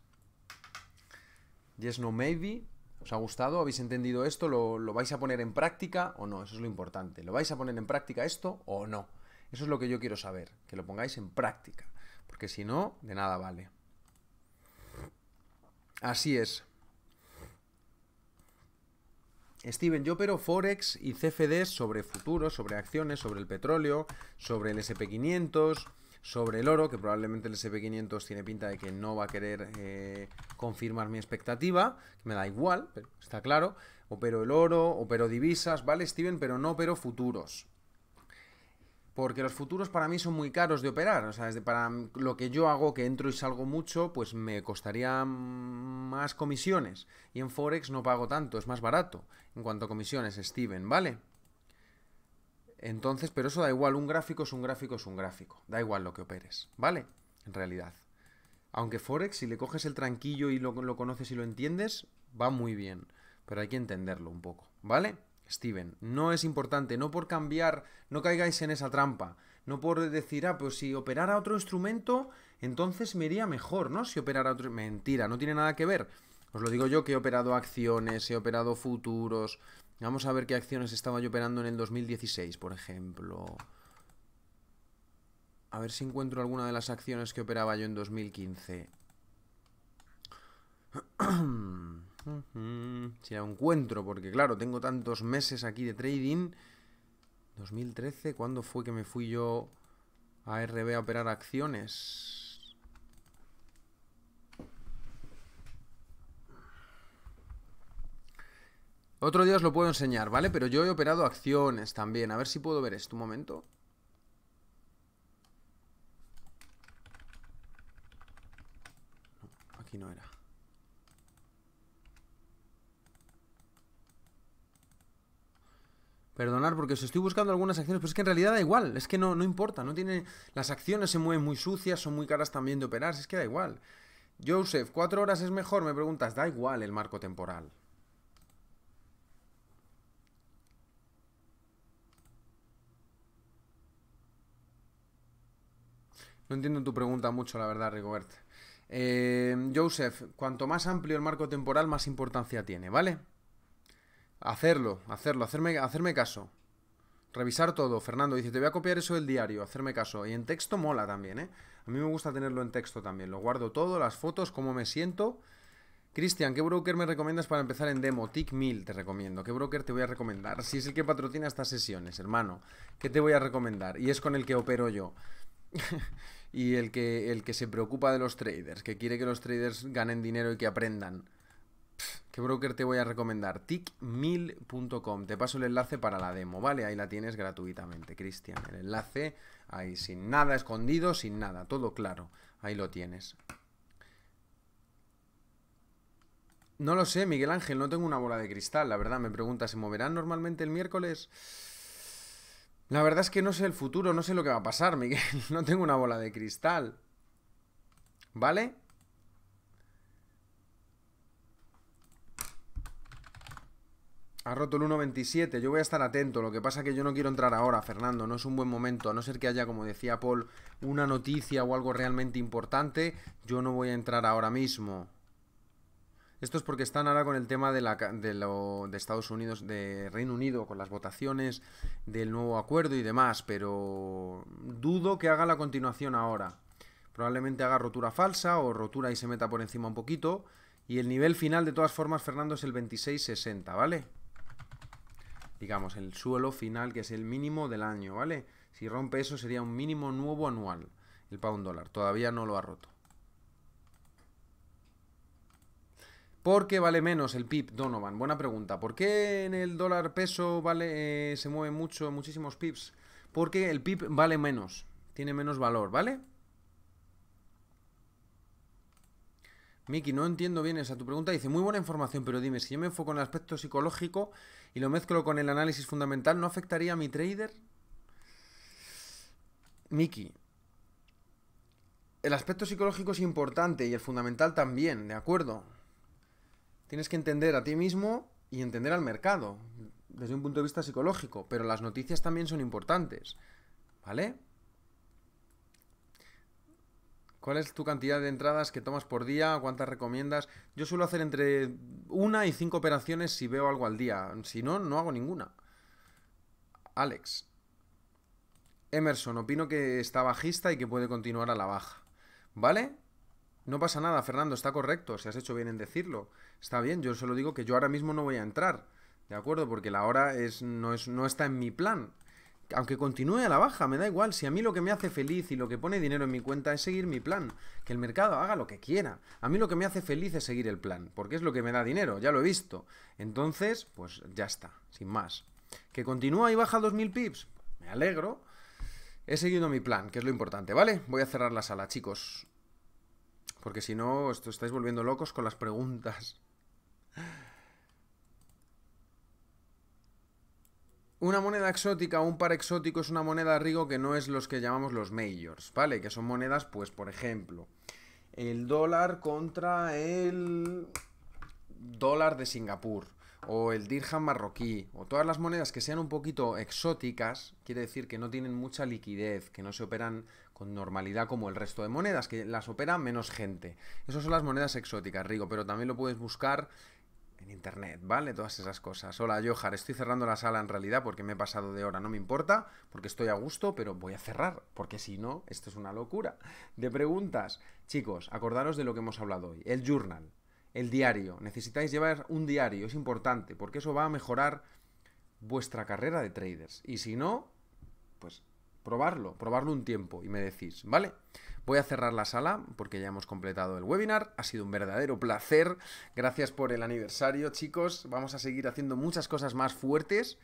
Yes, no, maybe. ¿Os ha gustado? ¿Habéis entendido esto? ¿Lo, vais a poner en práctica o no? Eso es lo importante. ¿Lo vais a poner en práctica esto o no? Eso es lo que yo quiero saber, que lo pongáis en práctica. Porque si no, de nada vale. Así es. Steven, yo pero Forex y CFD sobre futuros, sobre acciones, sobre el petróleo, sobre el SP500, sobre el oro, que probablemente el SP500 tiene pinta de que no va a querer eh, confirmar mi expectativa, que me da igual, pero está claro, opero el oro, opero divisas, ¿vale, Steven? Pero no opero futuros. Porque los futuros para mí son muy caros de operar. O sea, desde para lo que yo hago, que entro y salgo mucho, pues me costaría más comisiones. Y en Forex no pago tanto, es más barato en cuanto a comisiones, Steven, ¿vale? Entonces, pero eso da igual, un gráfico es un gráfico es un gráfico, da igual lo que operes, ¿vale? En realidad. Aunque Forex, si le coges el tranquillo y lo, lo conoces y lo entiendes, va muy bien, pero hay que entenderlo un poco, ¿vale? Steven, no es importante, no por cambiar, no caigáis en esa trampa, no por decir, ah, pues si operara otro instrumento, entonces me iría mejor, ¿no? Si operara otro... Mentira, no tiene nada que ver. Os lo digo yo que he operado acciones, he operado futuros, Vamos a ver qué acciones estaba yo operando en el 2016, por ejemplo. A ver si encuentro alguna de las acciones que operaba yo en 2015. si la encuentro, porque claro, tengo tantos meses aquí de trading. 2013, ¿cuándo fue que me fui yo a RB a operar acciones? Otro día os lo puedo enseñar, ¿vale? Pero yo he operado acciones también. A ver si puedo ver esto un momento. aquí no era. Perdonar porque os estoy buscando algunas acciones, pero es que en realidad da igual, es que no, no importa, no tiene. Las acciones se mueven muy sucias, son muy caras también de operar, es que da igual. Joseph, cuatro horas es mejor, me preguntas, da igual el marco temporal. No entiendo tu pregunta mucho, la verdad, Rigobert. Eh, Joseph, cuanto más amplio el marco temporal, más importancia tiene, ¿vale? Hacerlo, hacerlo, hacerme, hacerme caso. Revisar todo. Fernando dice, te voy a copiar eso del diario, hacerme caso. Y en texto mola también, ¿eh? A mí me gusta tenerlo en texto también. Lo guardo todo, las fotos, cómo me siento. Cristian, ¿qué broker me recomiendas para empezar en demo? TIC 1000 te recomiendo. ¿Qué broker te voy a recomendar? Si es el que patrocina estas sesiones, hermano. ¿Qué te voy a recomendar? Y es con el que opero yo. y el que, el que se preocupa de los traders, que quiere que los traders ganen dinero y que aprendan. ¿Qué broker te voy a recomendar? Tickmill.com. Te paso el enlace para la demo, ¿vale? Ahí la tienes gratuitamente, Cristian. El enlace ahí, sin nada escondido, sin nada, todo claro. Ahí lo tienes. No lo sé, Miguel Ángel, no tengo una bola de cristal, la verdad. Me pregunta, ¿se moverán normalmente el miércoles? La verdad es que no sé el futuro, no sé lo que va a pasar, Miguel. No tengo una bola de cristal. ¿Vale? Ha roto el 1.27, yo voy a estar atento, lo que pasa es que yo no quiero entrar ahora, Fernando, no es un buen momento, a no ser que haya, como decía Paul, una noticia o algo realmente importante, yo no voy a entrar ahora mismo. Esto es porque están ahora con el tema de, la, de, Estados Unidos, de Reino Unido, con las votaciones del nuevo acuerdo y demás, pero dudo que haga la continuación ahora. Probablemente haga rotura falsa o rotura y se meta por encima un poquito. Y el nivel final, de todas formas, Fernando, es el 2660, ¿vale? Digamos, el suelo final, que es el mínimo del año, ¿vale? Si rompe eso, sería un mínimo nuevo anual, el pound dólar. Todavía no lo ha roto. ¿Por qué vale menos el pip, Donovan? Buena pregunta. ¿Por qué en el dólar peso vale, eh, se mueven mucho, muchísimos pips? Porque el pip vale menos, tiene menos valor, ¿vale? Miki, no entiendo bien esa tu pregunta. Dice, muy buena información, pero dime, si yo me enfoco en el aspecto psicológico y lo mezclo con el análisis fundamental, ¿no afectaría a mi trader? Miki, el aspecto psicológico es importante y el fundamental también, ¿de acuerdo? Tienes que entender a ti mismo y entender al mercado desde un punto de vista psicológico, pero las noticias también son importantes, ¿vale? ¿Cuál es tu cantidad de entradas que tomas por día? ¿Cuántas recomiendas? Yo suelo hacer entre una y cinco operaciones si veo algo al día. Si no, no hago ninguna. Alex. Emerson, opino que está bajista y que puede continuar a la baja. ¿Vale? No pasa nada, Fernando, está correcto, si has hecho bien en decirlo. Está bien, yo solo digo que yo ahora mismo no voy a entrar, ¿de acuerdo? Porque la hora es, no, es, no está en mi plan. Aunque continúe a la baja, me da igual. Si a mí lo que me hace feliz y lo que pone dinero en mi cuenta es seguir mi plan, que el mercado haga lo que quiera. A mí lo que me hace feliz es seguir el plan, porque es lo que me da dinero, ya lo he visto. Entonces, pues ya está, sin más. Que continúa y baja 2000 pips, me alegro. He seguido mi plan, que es lo importante, ¿vale? Voy a cerrar la sala, chicos. Porque si no, os estáis volviendo locos con las preguntas. Una moneda exótica o un par exótico es una moneda rigo que no es los que llamamos los majors, ¿vale? Que son monedas, pues, por ejemplo, el dólar contra el dólar de Singapur o el dirham marroquí, o todas las monedas que sean un poquito exóticas, quiere decir que no tienen mucha liquidez, que no se operan con normalidad como el resto de monedas, que las opera menos gente. Esas son las monedas exóticas, Rigo, pero también lo puedes buscar en internet, ¿vale? Todas esas cosas. Hola, Johar, estoy cerrando la sala en realidad porque me he pasado de hora, no me importa, porque estoy a gusto, pero voy a cerrar, porque si no, esto es una locura. De preguntas, chicos, acordaros de lo que hemos hablado hoy, el journal el diario. Necesitáis llevar un diario, es importante, porque eso va a mejorar vuestra carrera de traders. Y si no, pues probarlo, probarlo un tiempo y me decís, ¿vale? Voy a cerrar la sala porque ya hemos completado el webinar. Ha sido un verdadero placer. Gracias por el aniversario, chicos. Vamos a seguir haciendo muchas cosas más fuertes.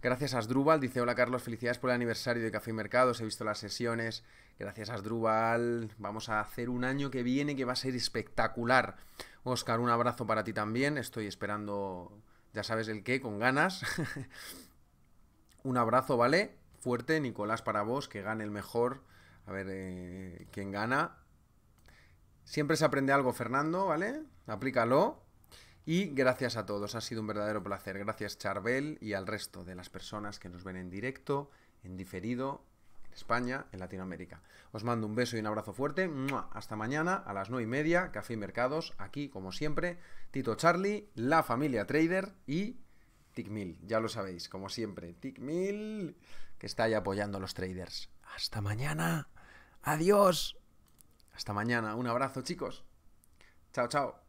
Gracias a Asdrúbal, dice hola Carlos, felicidades por el aniversario de Café y Mercados, he visto las sesiones. Gracias a Asdrúbal, vamos a hacer un año que viene que va a ser espectacular. Oscar, un abrazo para ti también. Estoy esperando, ya sabes el qué, con ganas. un abrazo, ¿vale? Fuerte, Nicolás, para vos, que gane el mejor. A ver, eh, ¿quién gana? Siempre se aprende algo, Fernando, ¿vale? Aplícalo. Y gracias a todos, ha sido un verdadero placer. Gracias Charbel y al resto de las personas que nos ven en directo, en diferido España, en Latinoamérica. Os mando un beso y un abrazo fuerte. Hasta mañana a las 9 y media, Café y Mercados, aquí como siempre, Tito Charlie, la familia Trader y TICMIL, ya lo sabéis, como siempre, Tickmill, que está ahí apoyando a los traders. Hasta mañana. Adiós. Hasta mañana. Un abrazo, chicos. Chao, chao.